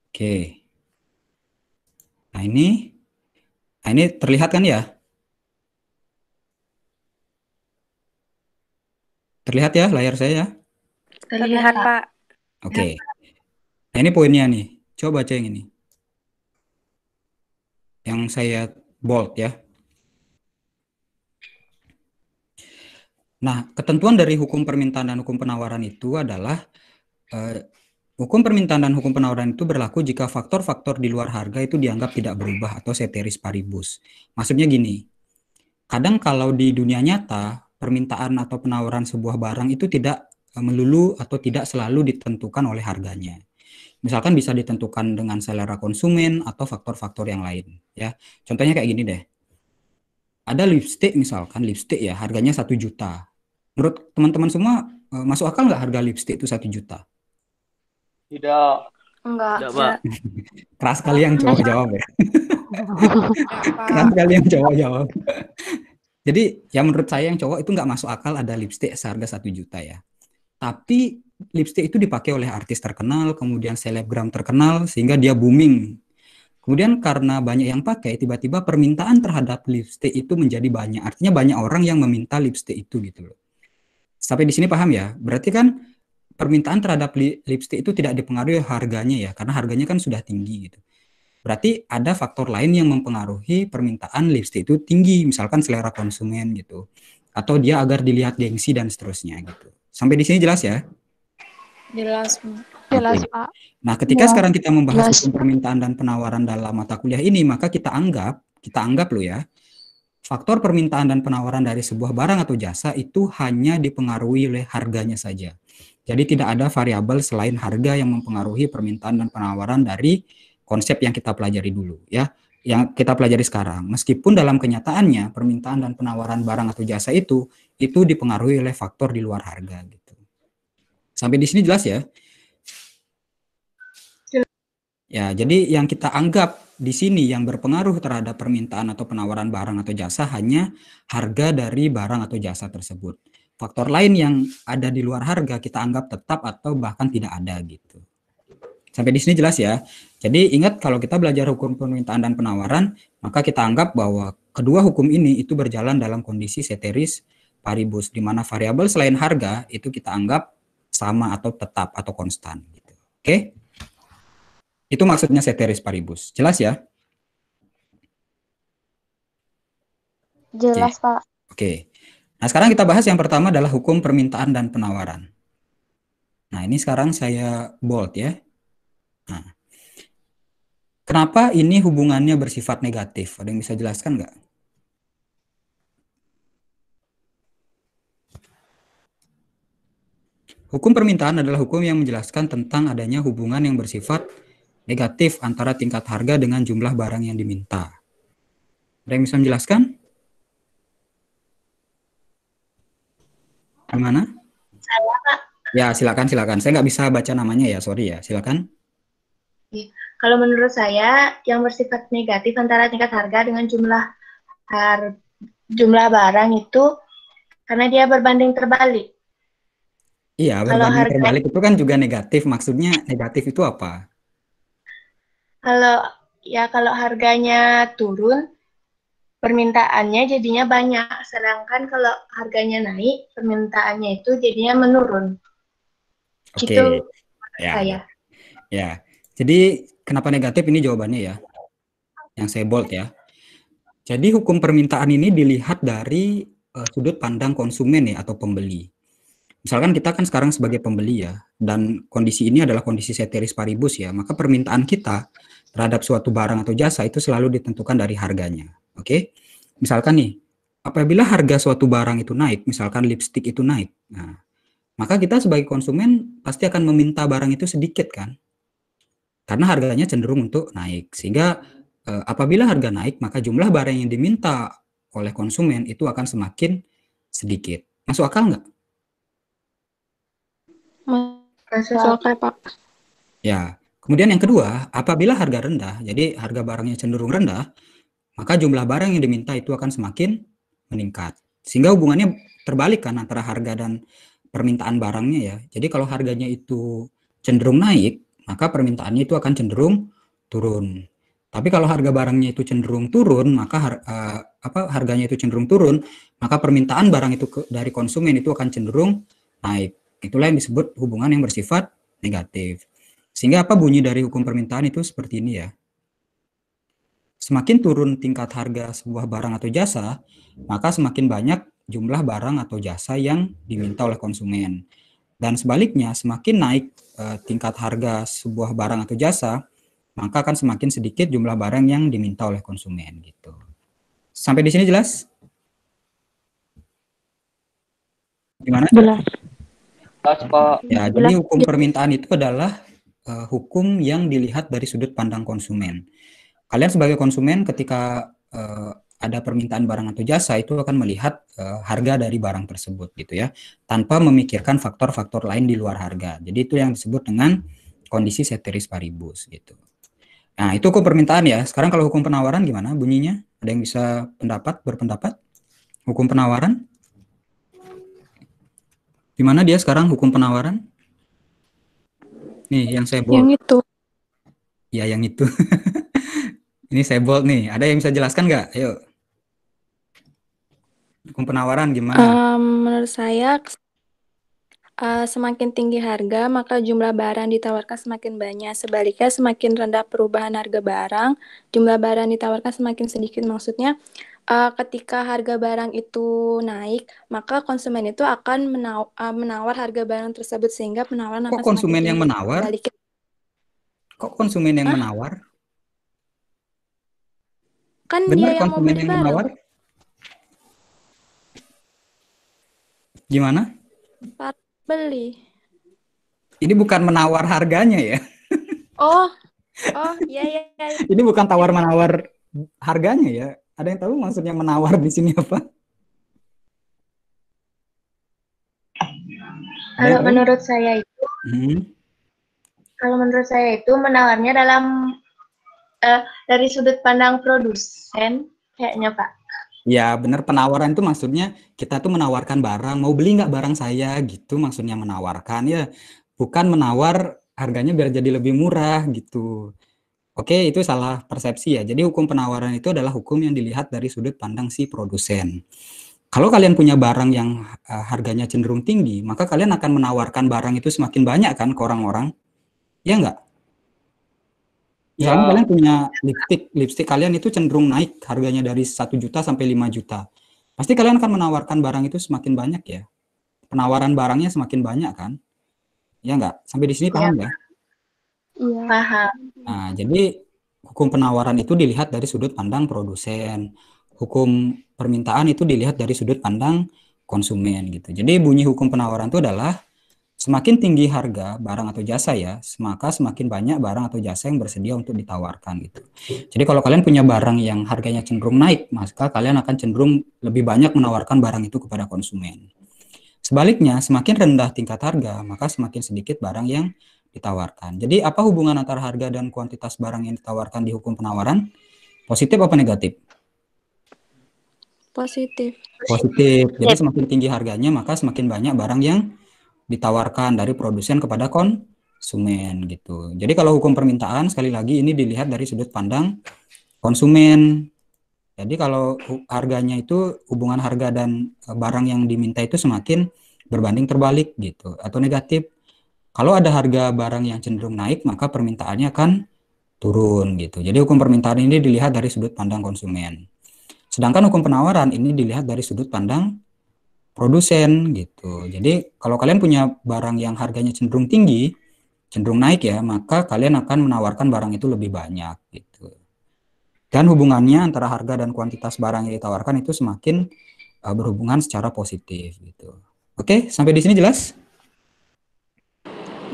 Oke. Nah, ini nah ini terlihat kan ya? Terlihat ya layar saya ya? Terlihat, Pak. Oke. Nah, ini poinnya nih. Coba baca yang ini. Yang saya bold ya. Nah, ketentuan dari hukum permintaan dan hukum penawaran itu adalah eh, hukum permintaan dan hukum penawaran itu berlaku jika faktor-faktor di luar harga itu dianggap tidak berubah atau ceteris paribus. Maksudnya gini, kadang kalau di dunia nyata permintaan atau penawaran sebuah barang itu tidak eh, melulu atau tidak selalu ditentukan oleh harganya. Misalkan bisa ditentukan dengan selera konsumen atau faktor-faktor yang lain. Ya, contohnya kayak gini deh. Ada lipstick misalkan, lipstick ya harganya satu juta menurut teman-teman semua eh, masuk akal nggak harga lipstick itu satu juta? Tidak. Enggak. Tidak, <laughs> Keras kali yang cowok jawab ya. <laughs> Keras kali yang cowok jawab. Jadi ya menurut saya yang cowok itu nggak masuk akal ada lipstick seharga satu juta ya. Tapi lipstick itu dipakai oleh artis terkenal, kemudian selebgram terkenal sehingga dia booming. Kemudian karena banyak yang pakai, tiba-tiba permintaan terhadap lipstick itu menjadi banyak. Artinya banyak orang yang meminta lipstick itu gitu loh. Sampai di sini paham ya? Berarti kan permintaan terhadap li lipstick itu tidak dipengaruhi harganya ya, karena harganya kan sudah tinggi gitu. Berarti ada faktor lain yang mempengaruhi permintaan lipstick itu tinggi, misalkan selera konsumen gitu. Atau dia agar dilihat gengsi dan seterusnya gitu. Sampai di sini jelas ya? Jelas, jelas Pak. Nah, ketika ya. sekarang kita membahas jelas. permintaan dan penawaran dalam mata kuliah ini, maka kita anggap, kita anggap loh ya, faktor permintaan dan penawaran dari sebuah barang atau jasa itu hanya dipengaruhi oleh harganya saja. Jadi tidak ada variabel selain harga yang mempengaruhi permintaan dan penawaran dari konsep yang kita pelajari dulu ya, yang kita pelajari sekarang. Meskipun dalam kenyataannya permintaan dan penawaran barang atau jasa itu itu dipengaruhi oleh faktor di luar harga gitu. Sampai di sini jelas ya? Iya. Ya, jadi yang kita anggap di sini yang berpengaruh terhadap permintaan atau penawaran barang atau jasa hanya harga dari barang atau jasa tersebut. Faktor lain yang ada di luar harga kita anggap tetap atau bahkan tidak ada gitu. Sampai di sini jelas ya. Jadi ingat kalau kita belajar hukum permintaan dan penawaran, maka kita anggap bahwa kedua hukum ini itu berjalan dalam kondisi seteris paribus di mana variabel selain harga itu kita anggap sama atau tetap atau konstan gitu. Oke? Okay? Itu maksudnya seteris paribus. Jelas ya? Jelas, okay. Pak. Oke. Okay. Nah, sekarang kita bahas yang pertama adalah hukum permintaan dan penawaran. Nah, ini sekarang saya bold ya. Nah, kenapa ini hubungannya bersifat negatif? Ada yang bisa jelaskan nggak? Hukum permintaan adalah hukum yang menjelaskan tentang adanya hubungan yang bersifat negatif antara tingkat harga dengan jumlah barang yang diminta. Ada yang bisa menjelaskan? Gimana? Saya, Pak. Ya, silakan, silakan. Saya nggak bisa baca namanya ya, sorry ya. Silakan. Kalau menurut saya, yang bersifat negatif antara tingkat harga dengan jumlah har jumlah barang itu karena dia berbanding terbalik. Iya, berbanding harga... terbalik itu kan juga negatif. Maksudnya negatif itu apa? Kalau ya kalau harganya turun permintaannya jadinya banyak, sedangkan kalau harganya naik permintaannya itu jadinya menurun. Oke. Itu ya. saya. Ya. Jadi kenapa negatif ini jawabannya ya? Yang saya bold ya. Jadi hukum permintaan ini dilihat dari eh, sudut pandang konsumen ya atau pembeli misalkan kita kan sekarang sebagai hmm. pembeli ya, dan kondisi ini adalah kondisi seteris paribus ya, maka permintaan kita terhadap suatu barang atau jasa itu selalu ditentukan dari harganya. Oke, okay? misalkan nih, apabila harga suatu barang itu naik, misalkan lipstick itu naik, nah, maka kita sebagai konsumen pasti akan meminta barang itu sedikit kan, karena harganya cenderung untuk naik. Sehingga eh, apabila harga naik, maka jumlah barang yang diminta oleh konsumen itu akan semakin sedikit. Masuk akal nggak? Mahasiswa Pak. Ya. Kemudian yang kedua, apabila harga rendah, jadi harga barangnya cenderung rendah, maka jumlah barang yang diminta itu akan semakin meningkat. Sehingga hubungannya terbalik kan antara harga dan permintaan barangnya ya. Jadi kalau harganya itu cenderung naik, maka permintaannya itu akan cenderung turun. Tapi kalau harga barangnya itu cenderung turun, maka har, uh, apa harganya itu cenderung turun, maka permintaan barang itu ke, dari konsumen itu akan cenderung naik. Itulah yang disebut hubungan yang bersifat negatif. Sehingga apa bunyi dari hukum permintaan itu seperti ini ya. Semakin turun tingkat harga sebuah barang atau jasa, maka semakin banyak jumlah barang atau jasa yang diminta oleh konsumen. Dan sebaliknya, semakin naik e, tingkat harga sebuah barang atau jasa, maka akan semakin sedikit jumlah barang yang diminta oleh konsumen gitu. Sampai di sini jelas? Gimana? Jelas. Nah, ya, jadi hukum permintaan itu adalah uh, hukum yang dilihat dari sudut pandang konsumen. Kalian sebagai konsumen ketika uh, ada permintaan barang atau jasa itu akan melihat uh, harga dari barang tersebut gitu ya tanpa memikirkan faktor-faktor lain di luar harga jadi itu yang disebut dengan kondisi seteris paribus gitu nah itu hukum permintaan ya sekarang kalau hukum penawaran gimana bunyinya ada yang bisa pendapat berpendapat hukum penawaran di mana dia sekarang hukum penawaran? Nih, yang saya bold. Yang itu. Ya, yang itu. <laughs> Ini saya bold nih. Ada yang bisa jelaskan nggak? Ayo. Hukum penawaran gimana? Um, menurut saya uh, semakin tinggi harga, maka jumlah barang ditawarkan semakin banyak. Sebaliknya, semakin rendah perubahan harga barang, jumlah barang ditawarkan semakin sedikit. Maksudnya, uh, ketika harga barang itu naik, maka konsumen itu akan menaw uh, eh, menawar harga barang tersebut sehingga penawaran Kok konsumen yang menawar? Balik. Kok konsumen yang Hah? menawar? Kan Benar dia yang yang Menawar? Gimana? Beli. Ini bukan menawar harganya ya? oh, oh iya iya. iya. <laughs> Ini bukan tawar menawar harganya ya? Ada yang tahu maksudnya menawar di sini apa? Kalau menurut saya itu, hmm. kalau menurut saya itu menawarnya dalam uh, dari sudut pandang produsen kayaknya Pak. Ya benar penawaran itu maksudnya kita tuh menawarkan barang, mau beli nggak barang saya gitu maksudnya menawarkan ya, bukan menawar harganya biar jadi lebih murah gitu. Oke, itu salah persepsi ya. Jadi hukum penawaran itu adalah hukum yang dilihat dari sudut pandang si produsen. Kalau kalian punya barang yang eh, harganya cenderung tinggi, maka kalian akan menawarkan barang itu semakin banyak kan ke orang-orang. Ya enggak? Ya, ya. kalian punya lipstick, lipstick kalian itu cenderung naik harganya dari 1 juta sampai 5 juta. Pasti kalian akan menawarkan barang itu semakin banyak ya. Penawaran barangnya semakin banyak kan? Ya enggak? Sampai di sini paham ya? Enggak? Iya. Nah, jadi hukum penawaran itu dilihat dari sudut pandang produsen. Hukum permintaan itu dilihat dari sudut pandang konsumen gitu. Jadi bunyi hukum penawaran itu adalah semakin tinggi harga barang atau jasa ya, maka semakin banyak barang atau jasa yang bersedia untuk ditawarkan gitu. Jadi kalau kalian punya barang yang harganya cenderung naik, maka kalian akan cenderung lebih banyak menawarkan barang itu kepada konsumen. Sebaliknya, semakin rendah tingkat harga, maka semakin sedikit barang yang ditawarkan. Jadi apa hubungan antara harga dan kuantitas barang yang ditawarkan di hukum penawaran? Positif apa negatif? Positif. Positif. Jadi iya. semakin tinggi harganya maka semakin banyak barang yang ditawarkan dari produsen kepada konsumen gitu. Jadi kalau hukum permintaan sekali lagi ini dilihat dari sudut pandang konsumen. Jadi kalau harganya itu hubungan harga dan e, barang yang diminta itu semakin berbanding terbalik gitu atau negatif kalau ada harga barang yang cenderung naik, maka permintaannya akan turun gitu. Jadi hukum permintaan ini dilihat dari sudut pandang konsumen. Sedangkan hukum penawaran ini dilihat dari sudut pandang produsen gitu. Jadi kalau kalian punya barang yang harganya cenderung tinggi, cenderung naik ya, maka kalian akan menawarkan barang itu lebih banyak gitu. Dan hubungannya antara harga dan kuantitas barang yang ditawarkan itu semakin uh, berhubungan secara positif gitu. Oke, sampai di sini jelas?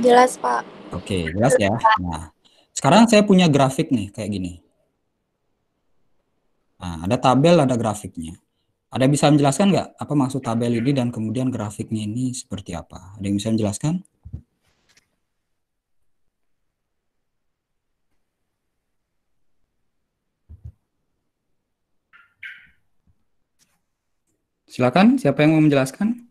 Jelas, Pak. Oke, jelas ya. Nah, sekarang saya punya grafik nih kayak gini. Nah, ada tabel, ada grafiknya. Ada yang bisa menjelaskan nggak apa maksud tabel ini dan kemudian grafiknya ini seperti apa? Ada yang bisa menjelaskan? Silakan, siapa yang mau menjelaskan?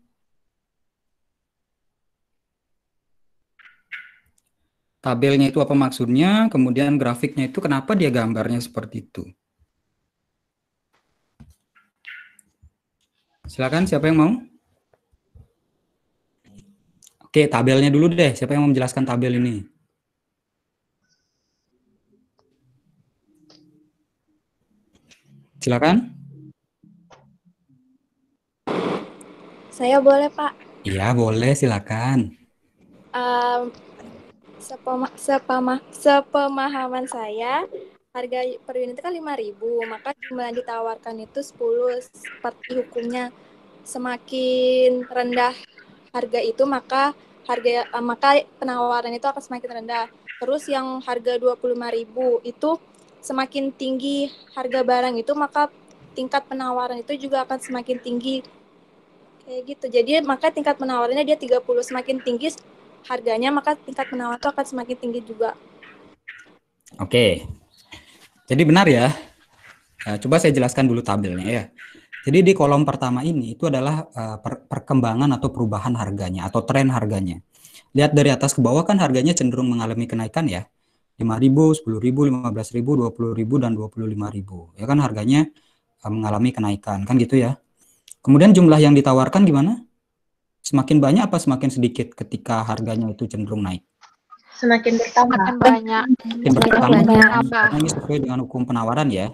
tabelnya itu apa maksudnya, kemudian grafiknya itu kenapa dia gambarnya seperti itu. Silakan siapa yang mau? Oke, tabelnya dulu deh. Siapa yang mau menjelaskan tabel ini? Silakan. Saya boleh, Pak. Iya, boleh. Silakan. Um, sepema, sepema, sepemahaman saya harga per unit itu kan 5000 maka jumlah ditawarkan itu 10 seperti hukumnya semakin rendah harga itu maka harga eh, maka penawaran itu akan semakin rendah terus yang harga 25.000 itu semakin tinggi harga barang itu maka tingkat penawaran itu juga akan semakin tinggi kayak gitu jadi maka tingkat penawarannya dia 30 semakin tinggi harganya maka tingkat penawaran itu akan semakin tinggi juga. Oke. Jadi benar ya. Eh, coba saya jelaskan dulu tabelnya ya. Jadi di kolom pertama ini itu adalah eh, perkembangan atau perubahan harganya atau tren harganya. Lihat dari atas ke bawah kan harganya cenderung mengalami kenaikan ya. 5.000, 10.000, 15.000, 20.000 dan 25.000. Ya kan harganya eh, mengalami kenaikan kan gitu ya. Kemudian jumlah yang ditawarkan gimana? semakin banyak apa semakin sedikit ketika harganya itu cenderung naik? Semakin bertambah. Semakin banyak. Semakin bertambah. Karena ini sesuai dengan hukum penawaran ya.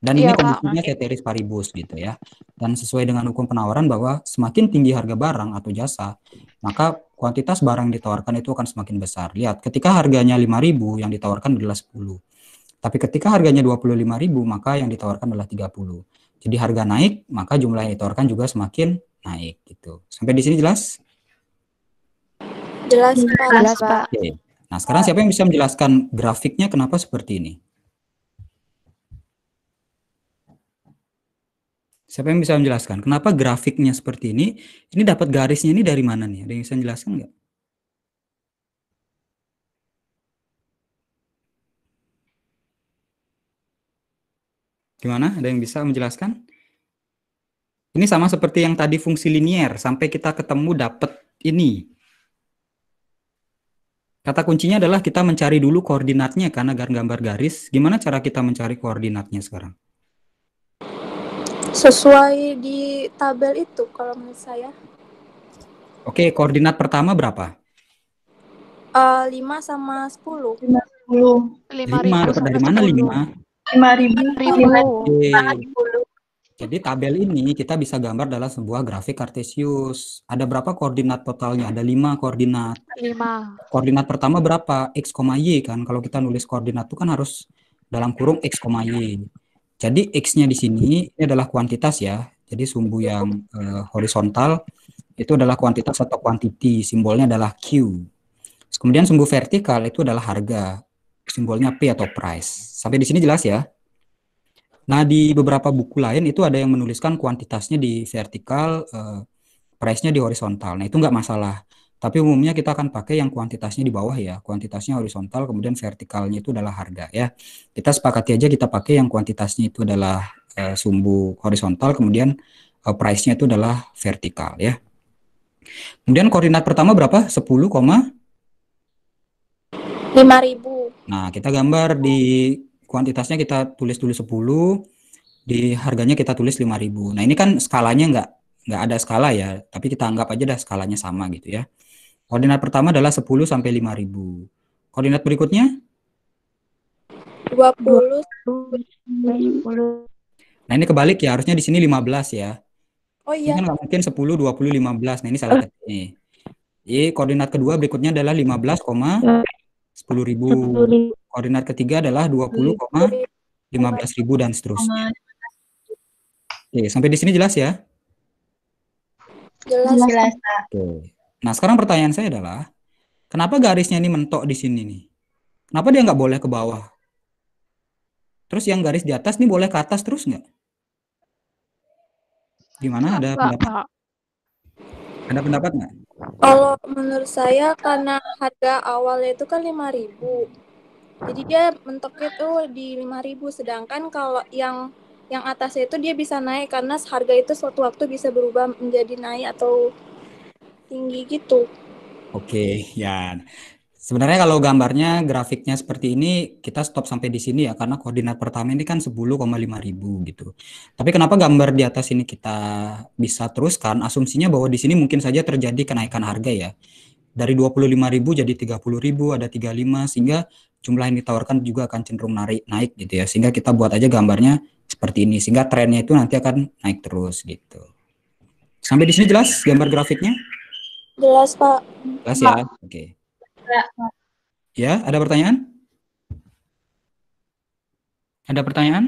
Dan iya, ini kondisinya ceteris paribus gitu ya. Dan sesuai dengan hukum penawaran bahwa semakin tinggi harga barang atau jasa, maka kuantitas barang yang ditawarkan itu akan semakin besar. Lihat, ketika harganya 5.000 yang ditawarkan adalah 10. Tapi ketika harganya 25.000 maka yang ditawarkan adalah 30. Jadi harga naik, maka jumlah yang ditawarkan juga semakin naik gitu. Sampai di sini jelas? Jelas, Pak. Jelas, Pak. Oke. Nah, sekarang siapa yang bisa menjelaskan grafiknya kenapa seperti ini? Siapa yang bisa menjelaskan kenapa grafiknya seperti ini? Ini dapat garisnya ini dari mana nih? Ada yang bisa menjelaskan nggak? Gimana? Ada yang bisa menjelaskan? Ini sama seperti yang tadi fungsi linier sampai kita ketemu dapat ini. Kata kuncinya adalah kita mencari dulu koordinatnya karena gambar garis. Gimana cara kita mencari koordinatnya sekarang? Sesuai di tabel itu kalau menurut saya. Oke, koordinat pertama berapa? Uh, eh, 5 sama 10. 5 10. 5, 5 dari mana 10. 5? lima ribu jadi tabel ini kita bisa gambar dalam sebuah grafik kartesius. Ada berapa koordinat totalnya? Ada lima koordinat. Lima. Koordinat pertama berapa? X, Y kan. Kalau kita nulis koordinat itu kan harus dalam kurung X, Y. Jadi X-nya di sini ini adalah kuantitas ya. Jadi sumbu yang uh, horizontal itu adalah kuantitas atau kuantiti. Simbolnya adalah Q. Kemudian sumbu vertikal itu adalah harga simbolnya P atau price. Sampai di sini jelas ya. Nah, di beberapa buku lain itu ada yang menuliskan kuantitasnya di vertikal, uh, price-nya di horizontal. Nah, itu nggak masalah. Tapi umumnya kita akan pakai yang kuantitasnya di bawah ya. Kuantitasnya horizontal, kemudian vertikalnya itu adalah harga ya. Kita sepakati aja kita pakai yang kuantitasnya itu adalah uh, sumbu horizontal, kemudian uh, price-nya itu adalah vertikal ya. Kemudian koordinat pertama berapa? 10, 5000. Nah, kita gambar di kuantitasnya kita tulis dulu 10, di harganya kita tulis 5000. Nah, ini kan skalanya nggak nggak ada skala ya, tapi kita anggap aja dah skalanya sama gitu ya. Koordinat pertama adalah 10 sampai 5000. Koordinat berikutnya 20 Nah, ini kebalik ya, harusnya di sini 15 ya. Oh iya. Ini kan mungkin 10 20 15. Nah, ini salah ketik nih. Jadi koordinat kedua berikutnya adalah 15, sepuluh ribu. Koordinat ketiga adalah belas ribu dan seterusnya. Oke, sampai di sini jelas ya? Jelas. jelas. Oke. Nah, sekarang pertanyaan saya adalah, kenapa garisnya ini mentok di sini nih? Kenapa dia nggak boleh ke bawah? Terus yang garis di atas nih boleh ke atas terus nggak? Gimana? Ada pendapat? Ada pendapat nggak? Kalau menurut saya karena harga awalnya itu kan 5000 Jadi dia mentok itu di 5000 Sedangkan kalau yang yang atasnya itu dia bisa naik karena harga itu suatu waktu bisa berubah menjadi naik atau tinggi gitu. Oke, okay, ya. Sebenarnya kalau gambarnya grafiknya seperti ini kita stop sampai di sini ya karena koordinat pertama ini kan 10,5 ribu gitu. Tapi kenapa gambar di atas ini kita bisa teruskan? Asumsinya bahwa di sini mungkin saja terjadi kenaikan harga ya. Dari 25 ribu jadi 30 ribu, ada 35 sehingga jumlah yang ditawarkan juga akan cenderung naik naik gitu ya. Sehingga kita buat aja gambarnya seperti ini sehingga trennya itu nanti akan naik terus gitu. Sampai di sini jelas gambar grafiknya? Jelas, Pak. Jelas ya. Oke. Okay. Ya, ada pertanyaan? Ada pertanyaan?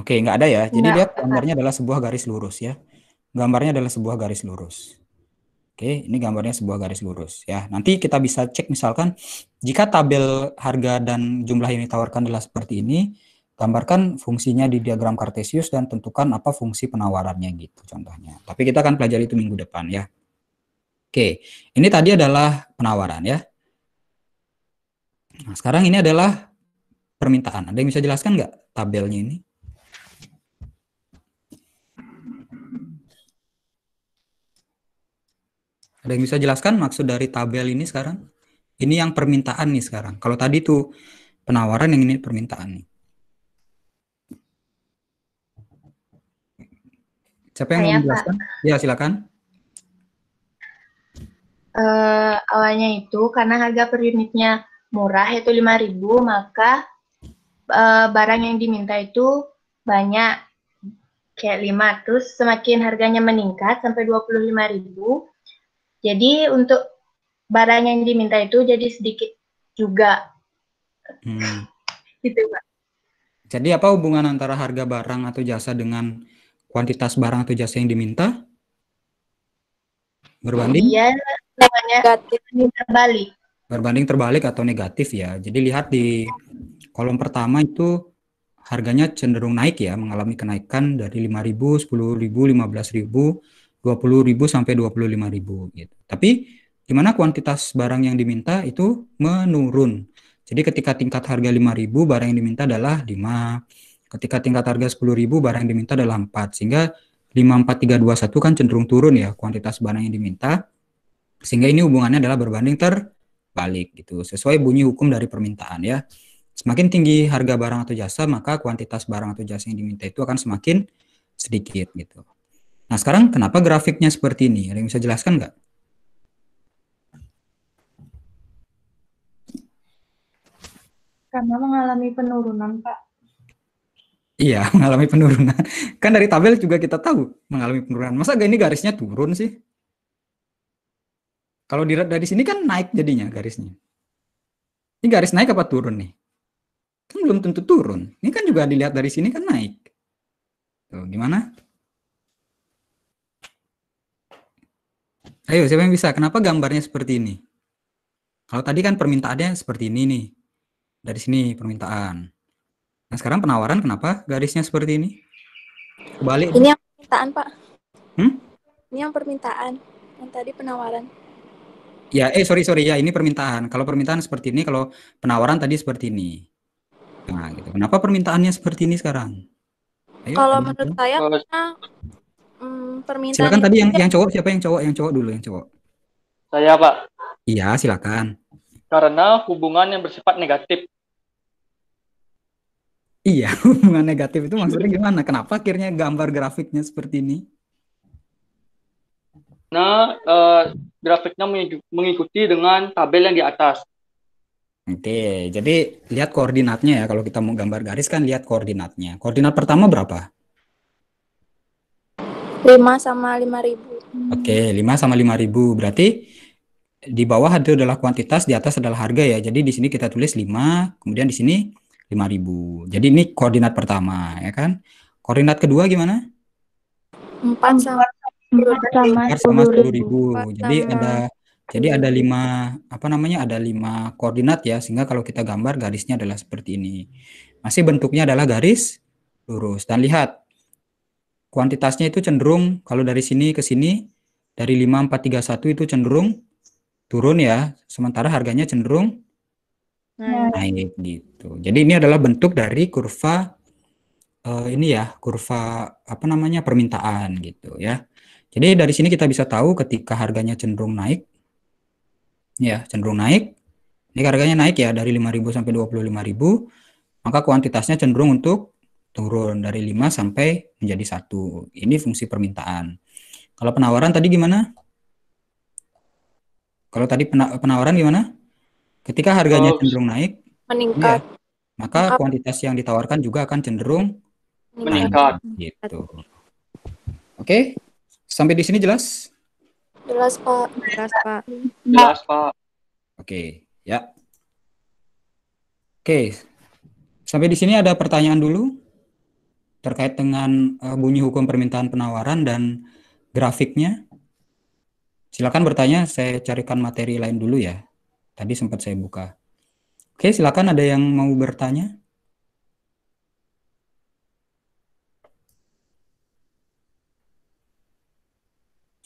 Oke, nggak ada ya. Jadi lihat gambarnya adalah sebuah garis lurus ya. Gambarnya adalah sebuah garis lurus. Oke, ini gambarnya sebuah garis lurus ya. Nanti kita bisa cek misalkan jika tabel harga dan jumlah yang ditawarkan adalah seperti ini, gambarkan fungsinya di diagram kartesius dan tentukan apa fungsi penawarannya gitu contohnya. Tapi kita akan pelajari itu minggu depan ya. Oke, ini tadi adalah penawaran ya. Nah, sekarang ini adalah permintaan. Ada yang bisa jelaskan nggak tabelnya ini? Ada yang bisa jelaskan maksud dari tabel ini sekarang? Ini yang permintaan nih sekarang. Kalau tadi tuh penawaran, yang ini permintaan nih. Siapa yang Ayah, mau menjelaskan? Pak. Ya, silakan uh, awalnya itu karena harga per unitnya murah yaitu 5000 maka uh, barang yang diminta itu banyak kayak 5 terus semakin harganya meningkat sampai 25000 jadi untuk barang yang diminta itu jadi sedikit juga hmm. <laughs> gitu Pak jadi apa hubungan antara harga barang atau jasa dengan kuantitas barang atau jasa yang diminta? Berbanding? Iya, namanya negatif terbalik. Berbanding terbalik atau negatif ya. Jadi lihat di kolom pertama itu harganya cenderung naik ya, mengalami kenaikan dari 5.000, 10.000, 15.000, 20.000 sampai 25.000 gitu. Tapi di mana kuantitas barang yang diminta itu menurun. Jadi ketika tingkat harga 5.000 barang yang diminta adalah 5. Ketika tingkat harga 10.000 barang yang diminta adalah 4. Sehingga 54321 kan cenderung turun ya kuantitas barang yang diminta sehingga ini hubungannya adalah berbanding terbalik gitu, sesuai bunyi hukum dari permintaan ya. Semakin tinggi harga barang atau jasa, maka kuantitas barang atau jasa yang diminta itu akan semakin sedikit gitu. Nah sekarang kenapa grafiknya seperti ini? Ada yang bisa jelaskan nggak? Karena mengalami penurunan, Pak. Iya, <laughs> mengalami penurunan. Kan dari tabel juga kita tahu mengalami penurunan. Masa gak ini garisnya turun sih? Kalau dari sini kan naik jadinya garisnya. Ini garis naik apa turun nih? Kan belum tentu turun. Ini kan juga dilihat dari sini kan naik. Tuh, gimana? Ayo, siapa yang bisa? Kenapa gambarnya seperti ini? Kalau tadi kan permintaannya seperti ini nih. Dari sini permintaan. Nah, sekarang penawaran kenapa garisnya seperti ini? Kebalik. Ini yang permintaan, Pak. Hmm? Ini yang permintaan. Yang tadi penawaran ya eh sorry sorry ya ini permintaan. Kalau permintaan seperti ini, kalau penawaran tadi seperti ini. Nah, gitu. Kenapa permintaannya seperti ini sekarang? Ayo, kalau menurut saya karena hmm, permintaan Silakan tadi yang yang cowok siapa yang cowok yang cowok dulu yang cowok. Saya, Pak. Iya, silakan. Karena hubungan yang bersifat negatif. Iya, <laughs> hubungan negatif itu maksudnya gimana? Kenapa akhirnya gambar grafiknya seperti ini? Nah, uh, grafiknya mengikuti dengan tabel yang di atas. Oke, jadi lihat koordinatnya ya. Kalau kita mau gambar garis kan lihat koordinatnya. Koordinat pertama berapa? 5 sama ribu. Oke, 5 sama ribu Berarti di bawah itu adalah kuantitas, di atas adalah harga ya. Jadi di sini kita tulis 5, kemudian di sini ribu. Jadi ini koordinat pertama ya kan. Koordinat kedua gimana? 4 sama 4 iya, sama sepuluh ribu. Jadi ada jadi ada lima apa namanya ada lima koordinat ya sehingga kalau kita gambar garisnya adalah seperti ini. Masih bentuknya adalah garis lurus dan lihat kuantitasnya itu cenderung kalau dari sini ke sini dari lima empat tiga satu itu cenderung turun ya sementara harganya cenderung naik, naik gitu. Jadi ini adalah bentuk dari kurva uh, ini ya kurva apa namanya permintaan gitu ya. Jadi dari sini kita bisa tahu ketika harganya cenderung naik, ya cenderung naik, ini harganya naik ya dari 5.000 sampai 25.000, maka kuantitasnya cenderung untuk turun dari 5 sampai menjadi 1. Ini fungsi permintaan. Kalau penawaran tadi gimana? Kalau tadi penawaran gimana? Ketika harganya oh, cenderung naik, meningkat. Ya, maka kuantitas yang ditawarkan juga akan cenderung meningkat. Naik, gitu. Oke, Sampai di sini jelas? Jelas, Pak. Jelas, Pak. Jelas, Pak. Oke, okay. ya. Oke. Okay. Sampai di sini ada pertanyaan dulu terkait dengan uh, bunyi hukum permintaan penawaran dan grafiknya. Silakan bertanya, saya carikan materi lain dulu ya. Tadi sempat saya buka. Oke, silakan ada yang mau bertanya?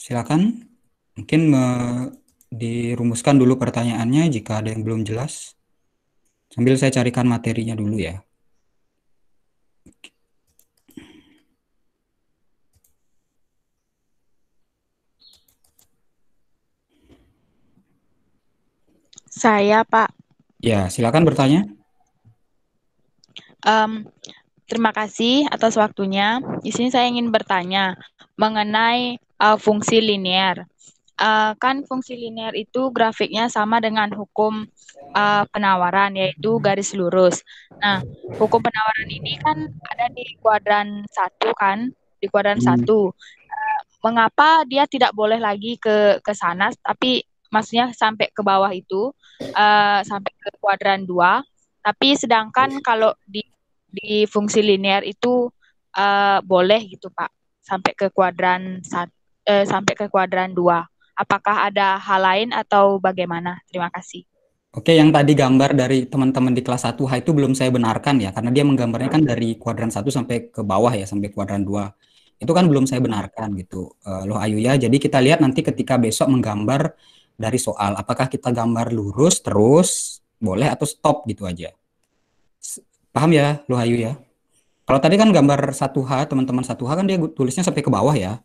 Silakan mungkin me dirumuskan dulu pertanyaannya jika ada yang belum jelas. Sambil saya carikan materinya dulu ya. Saya, Pak. Ya, silakan bertanya. Um, terima kasih atas waktunya. Di sini saya ingin bertanya mengenai uh, fungsi linear. Uh, ah, kan fungsi linear itu grafiknya sama dengan hukum uh, penawaran yaitu garis lurus. Nah, hukum penawaran ini kan ada di kuadran satu kan, di kuadran hmm. satu. Uh, mengapa dia tidak boleh lagi ke ke sana? Tapi maksudnya sampai ke bawah itu uh, sampai ke kuadran dua. Tapi sedangkan kalau di di fungsi linear itu uh, boleh gitu pak sampai ke kuadran satu eh, sampai ke kuadran 2. Apakah ada hal lain atau bagaimana? Terima kasih. Oke, yang tadi gambar dari teman-teman di kelas 1H itu belum saya benarkan ya, karena dia menggambarnya kan dari kuadran 1 sampai ke bawah ya, sampai kuadran 2. Itu kan belum saya benarkan gitu, uh, loh Ayu ya. Jadi kita lihat nanti ketika besok menggambar dari soal, apakah kita gambar lurus terus, boleh atau stop gitu aja. Paham ya, loh Ayu ya? Kalau tadi kan gambar 1H, teman-teman 1H kan dia tulisnya sampai ke bawah ya.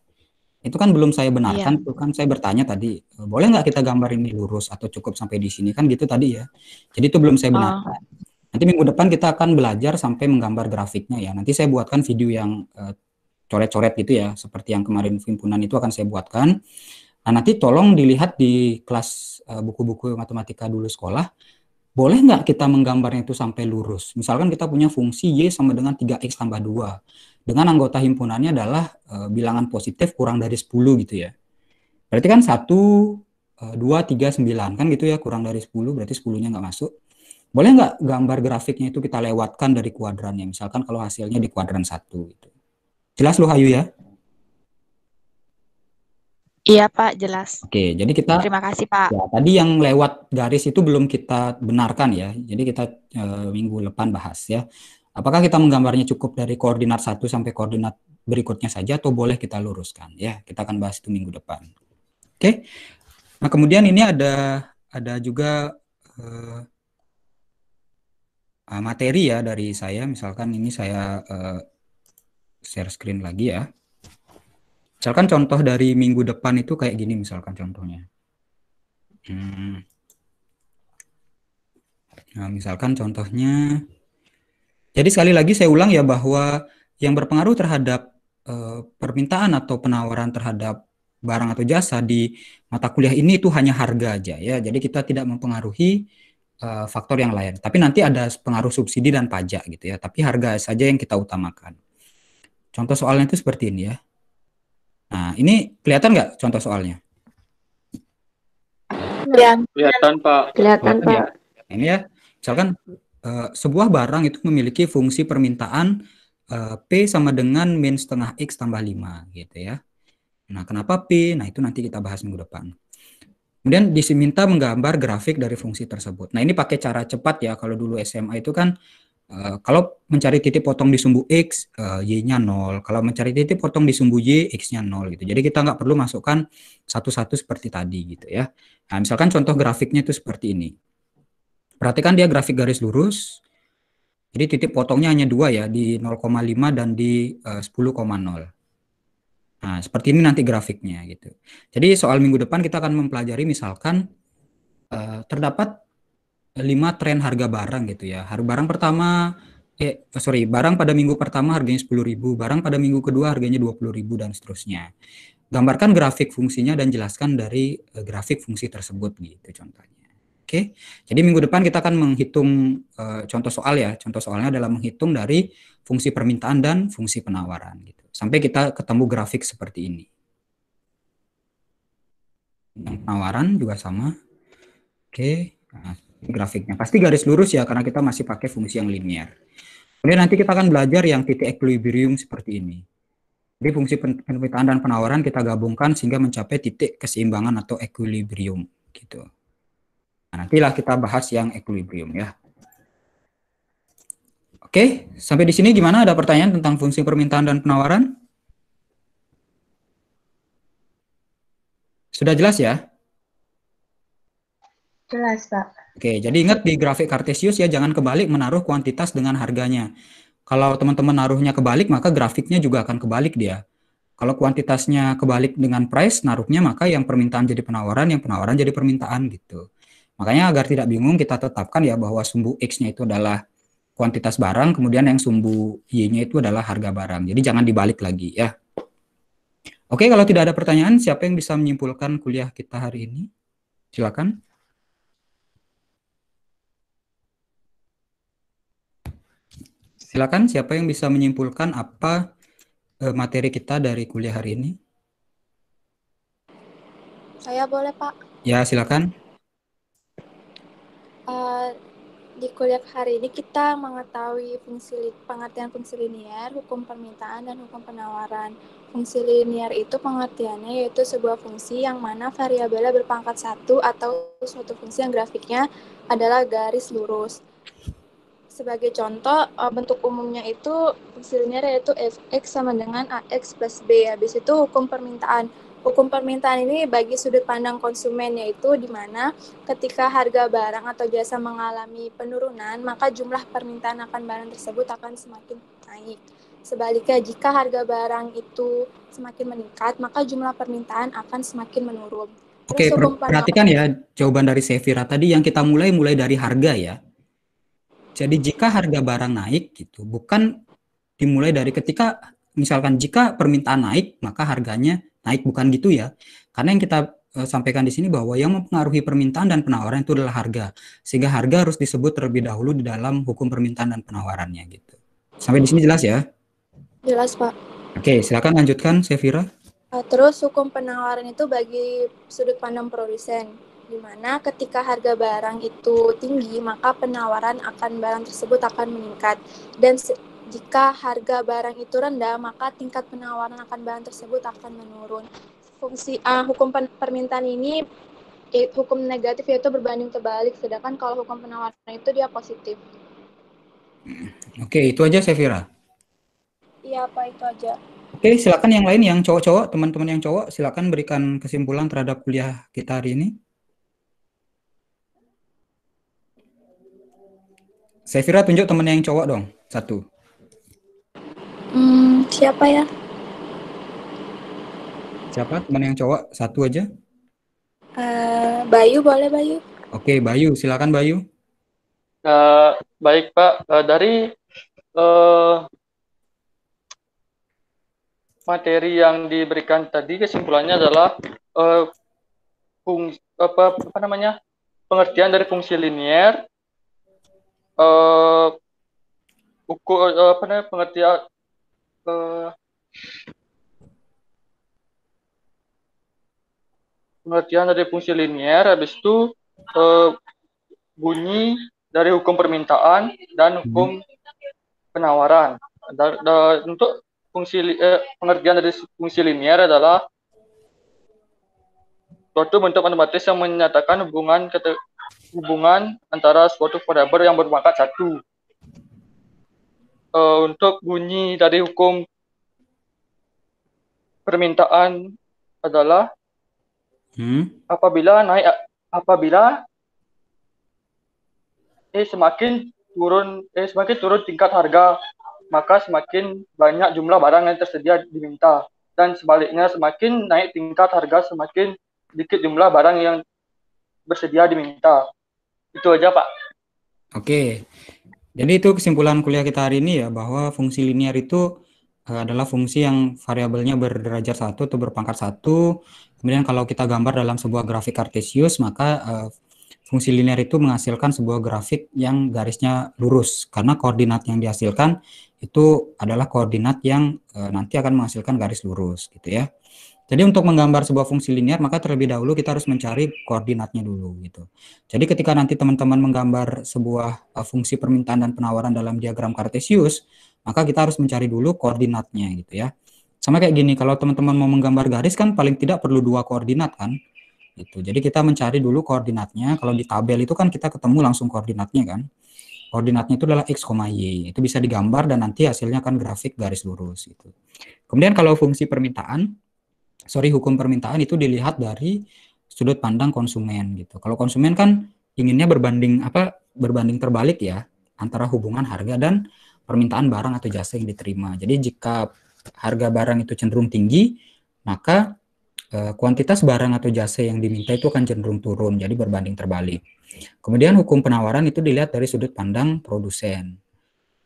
Itu kan belum saya benarkan, itu iya. kan saya bertanya tadi, eh, boleh nggak kita gambar ini lurus atau cukup sampai di sini kan gitu tadi ya. Jadi itu belum saya ah. benarkan. uh. Nanti minggu depan kita akan belajar sampai menggambar grafiknya ya. Nanti saya buatkan video yang coret eh, coret-coret gitu ya, seperti yang kemarin himpunan itu akan saya buatkan. Nah nanti tolong dilihat di kelas eh, buku-buku uh, buku -buku matematika dulu sekolah boleh nggak kita menggambarnya itu sampai lurus? Misalkan kita punya fungsi Y sama dengan 3X tambah 2. Dengan anggota himpunannya adalah e, bilangan positif kurang dari 10 gitu ya. Berarti kan 1, e, 2, 3, 9 kan gitu ya kurang dari 10 berarti 10-nya nggak masuk. Boleh nggak gambar grafiknya itu kita lewatkan dari kuadrannya? Misalkan kalau hasilnya di kuadran 1 gitu. Jelas lu Hayu ya? Iya Pak, jelas. Oke, jadi kita terima kasih Pak. Ya, tadi yang lewat garis itu belum kita benarkan ya. Jadi kita e, minggu depan bahas ya. Apakah kita menggambarnya cukup dari koordinat satu sampai koordinat berikutnya saja atau boleh kita luruskan ya. Kita akan bahas itu minggu depan. Oke. Nah, kemudian ini ada ada juga e, materi ya dari saya. Misalkan ini saya e, share screen lagi ya. Misalkan contoh dari minggu depan itu kayak gini misalkan contohnya. Hmm. Nah, misalkan contohnya. Jadi sekali lagi saya ulang ya bahwa yang berpengaruh terhadap eh, permintaan atau penawaran terhadap barang atau jasa di mata kuliah ini itu hanya harga aja ya. Jadi kita tidak mempengaruhi eh, faktor yang lain. Tapi nanti ada pengaruh subsidi dan pajak gitu ya. Tapi harga saja yang kita utamakan. Contoh soalnya itu seperti ini ya. Nah, ini kelihatan nggak contoh soalnya? Ya. Kelihatan, kelihatan Pak. Kelihatan, ya. Pak. Ini ya, misalkan uh, sebuah barang itu memiliki fungsi permintaan uh, P sama dengan min setengah X tambah 5 gitu ya. Nah, kenapa P? Nah, itu nanti kita bahas minggu depan. Kemudian diminta menggambar grafik dari fungsi tersebut. Nah, ini pakai cara cepat ya. Kalau dulu SMA itu kan Eh, kalau mencari titik potong di sumbu X, uh, eh, Y-nya 0. Kalau mencari titik potong di sumbu Y, X-nya 0 gitu. Jadi kita nggak perlu masukkan satu-satu seperti tadi gitu ya. Nah, misalkan contoh grafiknya itu seperti ini. Perhatikan dia grafik garis lurus. Jadi titik potongnya hanya dua ya, di 0,5 dan di eh, uh, 10,0. Nah, seperti ini nanti grafiknya gitu. Jadi soal minggu depan kita akan mempelajari misalkan uh, terdapat lima tren harga barang gitu ya. Harga barang pertama eh sorry, barang pada minggu pertama harganya 10.000, barang pada minggu kedua harganya 20.000 dan seterusnya. Gambarkan grafik fungsinya dan jelaskan dari eh, grafik fungsi tersebut gitu contohnya. Oke. Jadi minggu depan kita akan menghitung eh, contoh soal ya. Contoh soalnya adalah menghitung dari fungsi permintaan dan fungsi penawaran gitu. Sampai kita ketemu grafik seperti ini. Yang penawaran juga sama. Oke. Nah, grafiknya. Pasti garis lurus ya, karena kita masih pakai fungsi yang linear. Kemudian nanti kita akan belajar yang titik equilibrium seperti ini. Jadi fungsi permintaan dan penawaran kita gabungkan sehingga mencapai titik keseimbangan atau equilibrium gitu. Nah, nantilah kita bahas yang equilibrium ya. Oke, sampai di sini gimana? Ada pertanyaan tentang fungsi permintaan dan penawaran? Sudah jelas ya? Jelas, Pak. Oke, jadi ingat di grafik kartesius ya jangan kebalik menaruh kuantitas dengan harganya. Kalau teman-teman naruhnya kebalik maka grafiknya juga akan kebalik dia. Kalau kuantitasnya kebalik dengan price, naruhnya maka yang permintaan jadi penawaran, yang penawaran jadi permintaan gitu. Makanya agar tidak bingung kita tetapkan ya bahwa sumbu X-nya itu adalah kuantitas barang, kemudian yang sumbu Y-nya itu adalah harga barang. Jadi jangan dibalik lagi ya. Oke, kalau tidak ada pertanyaan, siapa yang bisa menyimpulkan kuliah kita hari ini? Silakan. Silakan siapa yang bisa menyimpulkan apa uh, materi kita dari kuliah hari ini? Saya boleh, Pak. Ya, silakan. Uh, di kuliah hari ini kita mengetahui fungsi pengertian fungsi linier, hukum permintaan, dan hukum penawaran. Fungsi linear itu pengertiannya yaitu sebuah fungsi yang mana variabelnya berpangkat satu atau suatu fungsi yang grafiknya adalah garis lurus. Sebagai contoh, eh, bentuk umumnya itu fungsi linier yaitu fx sama dengan ax plus b. Habis itu hukum permintaan. Hukum permintaan ini bagi sudut pandang konsumen yaitu di mana ketika harga barang atau jasa mengalami penurunan, maka jumlah permintaan akan barang tersebut akan semakin naik. Sebaliknya, jika harga barang itu semakin meningkat, maka jumlah permintaan akan semakin menurun. Oke, okay, perhatikan ya jawaban dari Sevira tadi yang kita mulai mulai dari harga ya. Jadi jika harga barang naik gitu, bukan dimulai dari ketika misalkan jika permintaan naik maka harganya naik bukan gitu ya. Karena yang kita uh, sampaikan di sini bahwa yang mempengaruhi permintaan dan penawaran itu adalah harga. Sehingga harga harus disebut terlebih dahulu di dalam hukum permintaan dan penawarannya gitu. Sampai di sini jelas ya? Jelas, Pak. Oke, silakan lanjutkan Sevira. Eh, terus hukum penawaran itu bagi sudut pandang produsen di mana ketika harga barang itu tinggi, maka penawaran akan barang tersebut akan meningkat. Dan jika harga barang itu rendah, maka tingkat penawaran akan barang tersebut akan menurun. Fungsi uh, hukum permintaan ini hukum negatif yaitu berbanding terbalik, sedangkan kalau hukum penawaran itu dia positif. Oke, itu aja Sevira. Iya, Pak, itu aja. Oke, silakan yang lain yang cowok-cowok, teman-teman yang cowok, silakan berikan kesimpulan terhadap kuliah kita hari ini. Sefira tunjuk temennya yang cowok dong, satu. Hmm, siapa ya? Siapa teman yang cowok? Satu aja. Uh, Bayu boleh Bayu? Oke, okay, Bayu, silakan Bayu. Uh, baik Pak, uh, dari uh, materi yang diberikan tadi kesimpulannya adalah uh, fungsi apa, apa namanya pengertian dari fungsi linier uh, ukur uh, apa namanya pengertian uh, pengertian dari fungsi linier habis itu uh, bunyi dari hukum permintaan dan hukum penawaran da, da, untuk fungsi eh, pengertian dari fungsi linier adalah suatu bentuk matematis yang menyatakan hubungan hubungan antara suatu variabel yang berpangkat satu. Uh, untuk bunyi dari hukum permintaan adalah hmm? apabila naik apabila eh semakin turun eh semakin turun tingkat harga maka semakin banyak jumlah barang yang tersedia diminta dan sebaliknya semakin naik tingkat harga semakin sedikit jumlah barang yang bersedia diminta. Itu aja, Pak. Oke. Jadi itu kesimpulan kuliah kita hari ini ya bahwa fungsi linear itu eh, adalah fungsi yang variabelnya berderajat satu atau berpangkat satu. Kemudian kalau kita gambar dalam sebuah grafik kartesius maka eh, fungsi linear itu menghasilkan sebuah grafik yang garisnya lurus karena koordinat yang dihasilkan itu adalah koordinat yang eh, nanti akan menghasilkan garis lurus gitu ya. Jadi untuk menggambar sebuah fungsi linear maka terlebih dahulu kita harus mencari koordinatnya dulu gitu. Jadi ketika nanti teman-teman menggambar sebuah eh, fungsi permintaan dan penawaran dalam diagram kartesius, maka kita harus mencari dulu koordinatnya gitu ya. Sama kayak gini kalau teman-teman mau menggambar garis kan paling tidak perlu dua koordinat kan. Gitu. Jadi kita mencari dulu koordinatnya. Kalau di tabel itu kan kita ketemu langsung koordinatnya kan. Koordinatnya itu adalah x, y. Itu bisa digambar dan nanti hasilnya akan grafik garis lurus gitu. Kemudian kalau fungsi permintaan sorry hukum permintaan itu dilihat dari sudut pandang konsumen gitu. Kalau konsumen kan inginnya berbanding apa berbanding terbalik ya antara hubungan harga dan permintaan barang atau jasa yang diterima. Jadi jika harga barang itu cenderung tinggi, maka e, kuantitas barang atau jasa yang diminta itu akan cenderung turun, jadi berbanding terbalik. Kemudian hukum penawaran itu dilihat dari sudut pandang produsen.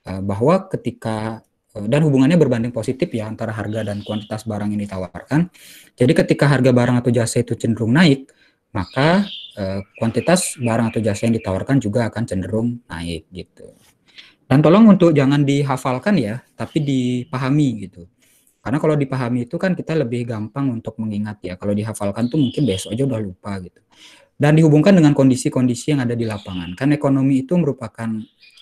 E, bahwa ketika Eh, dan hubungannya berbanding positif ya antara harga dan kuantitas barang yang ditawarkan. Jadi ketika harga barang atau jasa itu cenderung naik, maka eh, kuantitas barang atau jasa yang ditawarkan juga akan cenderung naik gitu. Dan tolong untuk jangan dihafalkan ya, tapi dipahami gitu. Karena kalau dipahami itu kan kita lebih gampang untuk mengingat ya. Kalau dihafalkan tuh mungkin besok aja udah lupa gitu. Dan dihubungkan dengan kondisi-kondisi yang ada di lapangan. Kan ekonomi itu merupakan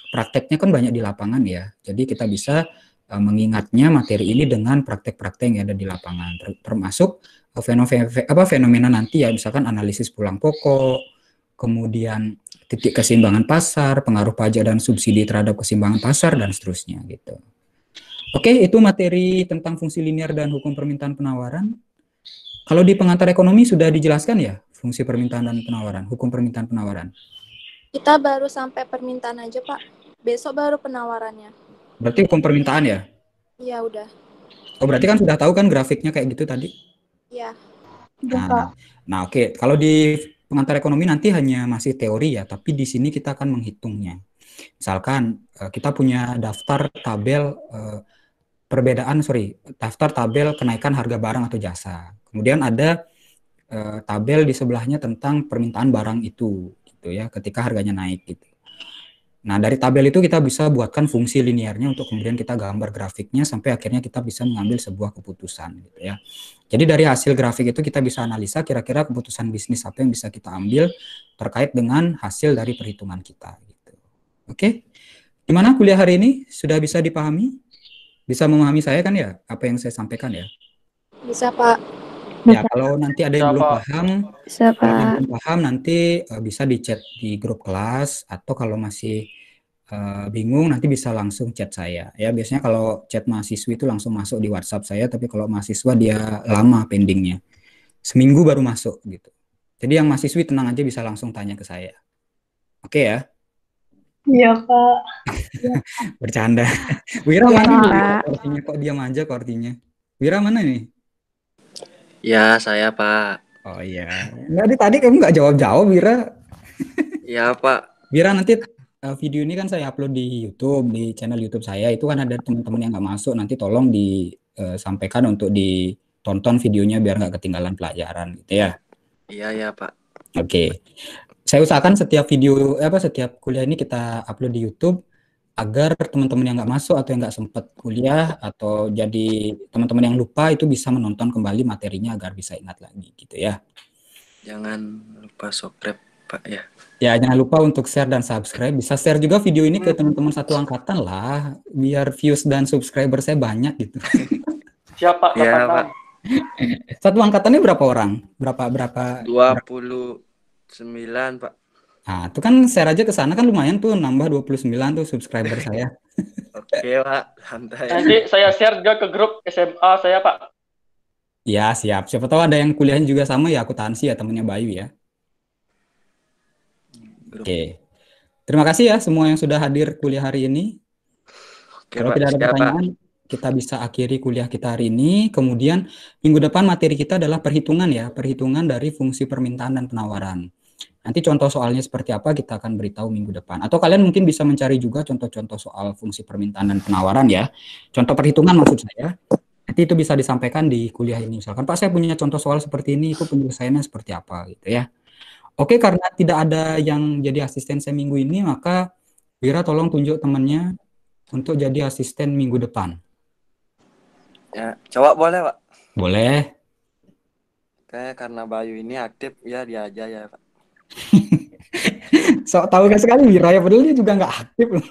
prakteknya kan banyak di lapangan ya. Jadi kita bisa Eh, mengingatnya materi ini dengan praktek-praktek yang ada di lapangan termasuk eh, fenomena apa fenomena nanti ya misalkan analisis pulang pokok kemudian titik keseimbangan pasar pengaruh pajak dan subsidi terhadap keseimbangan pasar dan seterusnya gitu oke itu materi tentang fungsi linear dan hukum permintaan penawaran kalau di pengantar ekonomi sudah dijelaskan ya fungsi permintaan dan penawaran hukum permintaan penawaran kita baru sampai permintaan aja pak besok baru penawarannya Berarti hukum permintaan ya? Iya, udah. Oh, berarti kan sudah tahu kan grafiknya kayak gitu tadi? Iya. Nah, nah oke. Okay. Kalau di pengantar ekonomi nanti hanya masih teori ya, tapi di sini kita akan menghitungnya. Misalkan eh, kita punya daftar tabel eh, perbedaan, sorry, daftar tabel kenaikan harga barang atau jasa. Kemudian ada eh, tabel di sebelahnya tentang permintaan barang itu, gitu ya, ketika harganya naik gitu. Nah, dari tabel itu kita bisa buatkan fungsi linearnya untuk kemudian kita gambar grafiknya sampai akhirnya kita bisa mengambil sebuah keputusan gitu ya. Jadi dari hasil grafik itu kita bisa analisa kira-kira keputusan bisnis apa yang bisa kita ambil terkait dengan hasil dari perhitungan kita gitu. Oke. Gimana kuliah hari ini? Sudah bisa dipahami? Bisa memahami saya kan ya apa yang saya sampaikan ya? Bisa, Pak. Ya, kalau nanti ada yang belum paham, Siapa? Yang belum paham nanti uh, bisa di chat di grup kelas atau kalau masih uh, bingung nanti bisa langsung chat saya. Ya, biasanya kalau chat mahasiswa itu langsung masuk di WhatsApp saya, tapi kalau mahasiswa dia lama pendingnya. Seminggu baru masuk gitu. Jadi yang mahasiswi tenang aja bisa langsung tanya ke saya. Oke okay, ya? Iya Pak. <laughs> Bercanda. Wira ya, mana? dia manja? kok diam aja Wira mana nih? Ya, saya Pak. Oh iya. Enggak, ya, tadi kamu nggak jawab-jawab, Wira. Ya Pak. Wira, nanti eh, video ini kan saya upload di YouTube, di channel YouTube saya. Itu kan ada teman-teman yang nggak masuk, nanti tolong disampaikan eh, untuk ditonton videonya biar nggak ketinggalan pelajaran gitu ya. Iya, iya, Pak. Oke. Okay. Saya usahakan setiap video eh, apa setiap kuliah ini kita upload di YouTube agar teman-teman yang nggak masuk atau yang nggak sempat kuliah atau jadi teman-teman yang lupa itu bisa menonton kembali materinya agar bisa ingat lagi gitu ya. Jangan lupa subscribe Pak ya. Ya jangan lupa untuk share dan subscribe. Bisa share juga video ini ke teman-teman satu angkatan lah biar views dan subscriber saya banyak gitu. <laughs> Siapa? Ya, angkatan? Pak. Satu angkatannya berapa orang? Berapa berapa? 29 sembilan Pak. Nah, itu kan share aja ke sana kan lumayan tuh nambah 29 tuh subscriber saya. <laughs> Oke, Pak. Santai. Nanti saya share juga ke grup SMA saya, Pak. Ya, siap. Siapa tahu ada yang kuliah juga sama ya aku akuntansi ya temennya Bayu ya. Grup. Oke. Terima kasih ya semua yang sudah hadir kuliah hari ini. Oke, Kalau Pak, tidak ada siapa? pertanyaan, kita bisa akhiri kuliah kita hari ini. Kemudian minggu depan materi kita adalah perhitungan ya, perhitungan dari fungsi permintaan dan penawaran. Nanti contoh soalnya seperti apa kita akan beritahu minggu depan. Atau kalian mungkin bisa mencari juga contoh-contoh soal fungsi permintaan dan penawaran ya. Contoh perhitungan maksud saya. Nanti itu bisa disampaikan di kuliah ini. Misalkan Pak saya punya contoh soal seperti ini, itu penyelesaiannya seperti apa gitu ya. Oke karena tidak ada yang jadi asisten saya minggu ini maka Wira tolong tunjuk temannya untuk jadi asisten minggu depan. Ya, cowok boleh pak? Boleh. Oke, karena Bayu ini aktif ya dia aja ya pak. <laughs> so tahu gak sekali Wiraya padahal dia juga nggak aktif loh.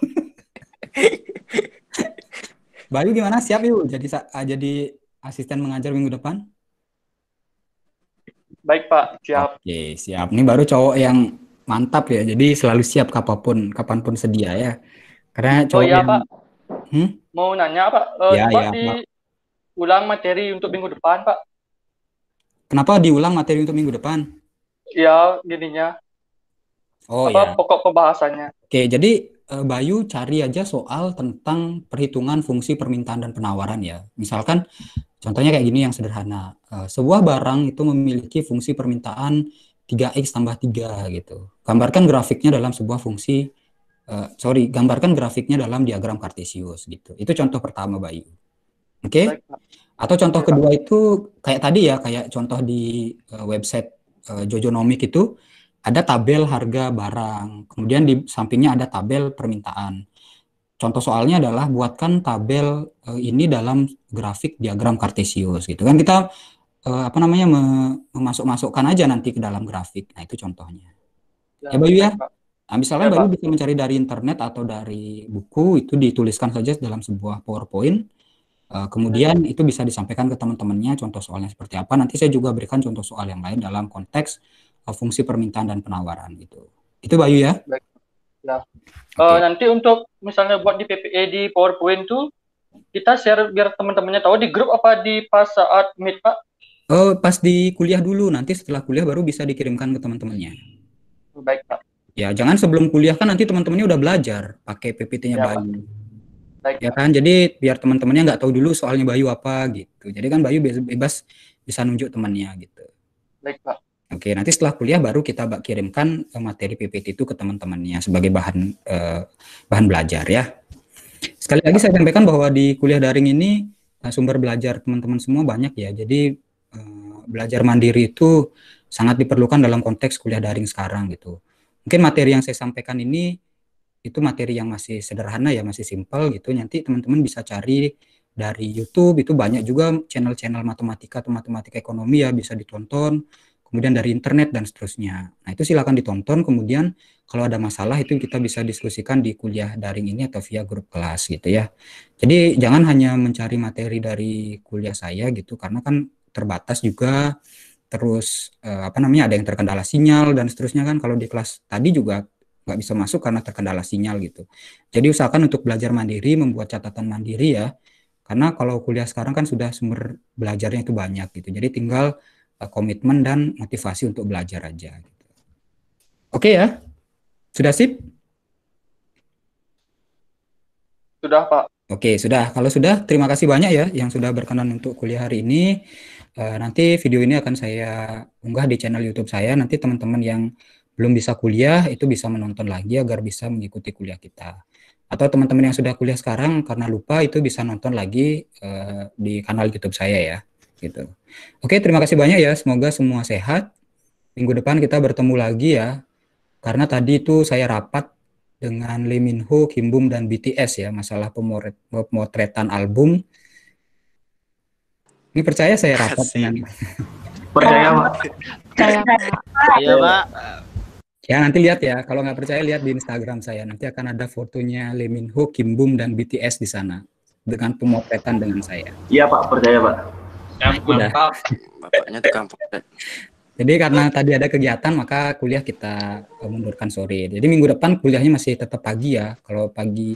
<laughs> Bayu gimana siap yuk jadi ah, jadi asisten mengajar minggu depan? Baik Pak, siap. Oke, siap. nih baru cowok yang mantap ya. Jadi selalu siap kapanpun kapanpun sedia ya. Karena oh cowok oh, iya, yang... Pak. Hmm? Mau nanya Pak, uh, ya, Pak ya, di... ulang materi untuk minggu depan Pak. Kenapa diulang materi untuk minggu depan? ya gininya. Oh apa, ya. Pokok pembahasannya. Oke, jadi eh, Bayu cari aja soal tentang perhitungan fungsi permintaan dan penawaran ya. Misalkan contohnya kayak gini yang sederhana. Eh, sebuah barang itu memiliki fungsi permintaan 3x tambah 3 gitu. Gambarkan grafiknya dalam sebuah fungsi uh, sorry, gambarkan grafiknya dalam diagram kartesius gitu. Itu contoh pertama Bayu. Oke? Okay? Atau contoh kedua itu kayak tadi ya, kayak contoh di website uh, Jojonomic itu ada tabel harga barang, kemudian di sampingnya ada tabel permintaan. Contoh soalnya adalah buatkan tabel eh, ini dalam grafik diagram kartesius gitu kan kita eh, apa namanya memasuk-masukkan aja nanti ke dalam grafik. Nah itu contohnya. Ya, ya Bayu ya. Nah, misalnya ya, Bayu bisa mencari dari internet atau dari buku itu dituliskan saja dalam sebuah PowerPoint Eh, iya. kemudian itu bisa disampaikan ke teman-temannya contoh soalnya seperti apa. Nanti saya juga berikan contoh soal yang lain dalam konteks eh, fungsi permintaan dan penawaran gitu. Itu Bayu ya? Baik. Ya. Eh, okay. Uh, nanti untuk misalnya buat di PPA e, di PowerPoint itu kita share biar teman-temannya tahu di grup apa di pas saat meet Pak? Uh, pas di kuliah dulu. Nanti setelah kuliah baru bisa dikirimkan ke teman-temannya. Baik, Pak. Ya, jangan sebelum kuliah kan nanti teman-temannya udah belajar pakai PPT-nya ya, Bayu. Pak ya kan jadi biar teman-temannya nggak tahu dulu soalnya Bayu apa gitu jadi kan Bayu bebas bisa nunjuk temannya gitu baik pak oke nanti setelah kuliah baru kita bak kirimkan eh, materi PPT itu ke teman-temannya sebagai bahan eh, bahan belajar ya sekali lagi saya sampaikan bahwa di kuliah daring ini eh, sumber belajar teman-teman semua banyak ya jadi eh, belajar mandiri itu sangat diperlukan dalam konteks kuliah daring sekarang gitu mungkin materi yang saya sampaikan ini itu materi yang masih sederhana ya masih simple gitu nanti teman-teman bisa cari dari YouTube itu banyak juga channel-channel matematika atau matematika ekonomi ya bisa ditonton kemudian dari internet dan seterusnya nah itu silakan ditonton kemudian kalau ada masalah itu kita bisa diskusikan di kuliah daring ini atau via grup kelas gitu ya jadi jangan hanya mencari materi dari kuliah saya gitu karena kan terbatas juga terus eh, apa namanya ada yang terkendala sinyal dan seterusnya kan kalau di kelas tadi juga nggak bisa masuk karena terkendala sinyal gitu. Jadi usahakan untuk belajar mandiri, membuat catatan mandiri ya. Karena kalau kuliah sekarang kan sudah sumber belajarnya itu banyak gitu. Jadi tinggal eh, komitmen dan motivasi untuk belajar aja. Gitu. Oke ya, sudah sip? Sudah Pak. Oke, sudah. Kalau sudah, terima kasih banyak ya yang sudah berkenan untuk kuliah hari ini. Eh, nanti video ini akan saya unggah di channel YouTube saya. Nanti teman-teman yang belum bisa kuliah itu bisa menonton lagi agar bisa mengikuti kuliah kita. Atau teman-teman yang sudah kuliah sekarang karena lupa itu bisa nonton lagi uh, di kanal YouTube saya ya, gitu. Oke, terima kasih banyak ya. Semoga semua sehat. Minggu depan kita bertemu lagi ya. Karena tadi itu saya rapat dengan Lee Min Ho, Kim Bum dan BTS ya masalah pemotretan album. Ini percaya saya rapat percaya pak percaya pak Ya nanti lihat ya, kalau nggak percaya lihat di Instagram saya. Nanti akan ada fotonya Lee Min Ho, Kim Bum, dan BTS di sana dengan pemotretan dengan saya. Iya Pak, percaya Pak. Ya, nah, Mantap. <laughs> Bapaknya tukang Jadi karena tadi ada kegiatan maka kuliah kita eh, mundurkan sore. Jadi minggu depan kuliahnya masih tetap pagi ya. Kalau pagi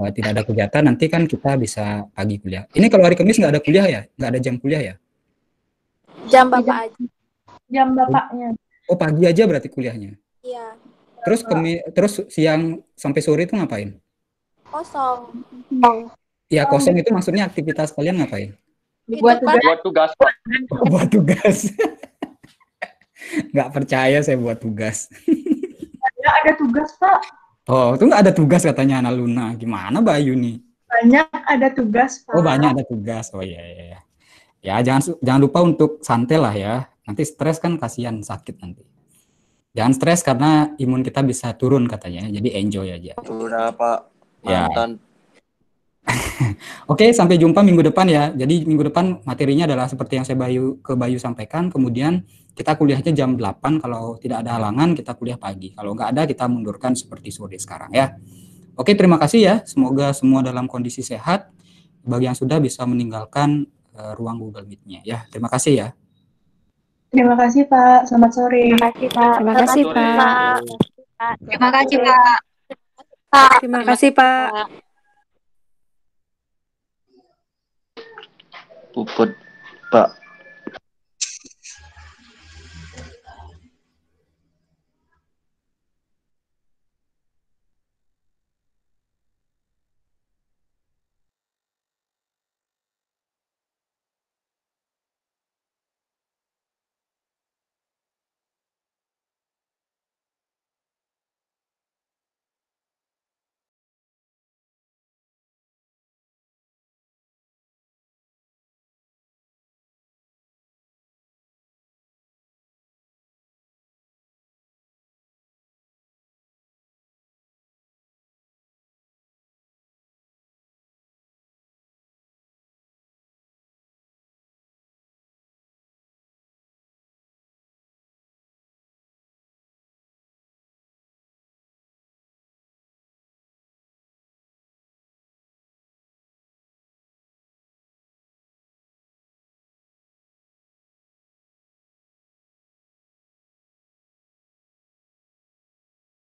uh, tidak ada kegiatan nanti kan kita bisa pagi kuliah. Ini kalau hari Kamis nggak ada kuliah ya? Nggak ada jam kuliah ya? Jam bapak aja. Jam bapaknya. Oh pagi aja berarti kuliahnya? Iya. Terus kemi terus siang sampai sore itu ngapain? Kosong. Ya kosong itu maksudnya aktivitas kalian ngapain? Buat kan tugas. Buat tugas. <laughs> buat tugas. Nggak percaya saya buat tugas. ada, ada tugas Pak. Oh, itu nggak ada tugas katanya Ana Luna. Gimana Bayu nih? Banyak ada tugas Pak. Oh, banyak ada tugas. Oh iya iya. iya. Ya jangan jangan lupa untuk santai lah ya. Nanti stres kan kasihan sakit nanti. Jangan stres karena imun kita bisa turun katanya. Jadi enjoy aja. turun Pak. Ya. <laughs> Oke, sampai jumpa minggu depan ya. Jadi minggu depan materinya adalah seperti yang saya Bayu ke Bayu sampaikan. Kemudian kita kuliahnya jam 8 kalau tidak ada halangan kita kuliah pagi. Kalau nggak ada kita mundurkan seperti sore sekarang ya. Oke, terima kasih ya. Semoga semua dalam kondisi sehat. Bagi yang sudah bisa meninggalkan uh, ruang Google Meet-nya ya. Terima kasih ya. Terima kasih Pak, selamat sore. Terima kasih Pak. Terima kasih Pak. Terima kasih Pak. Terima kasih Pak. Puput Pak.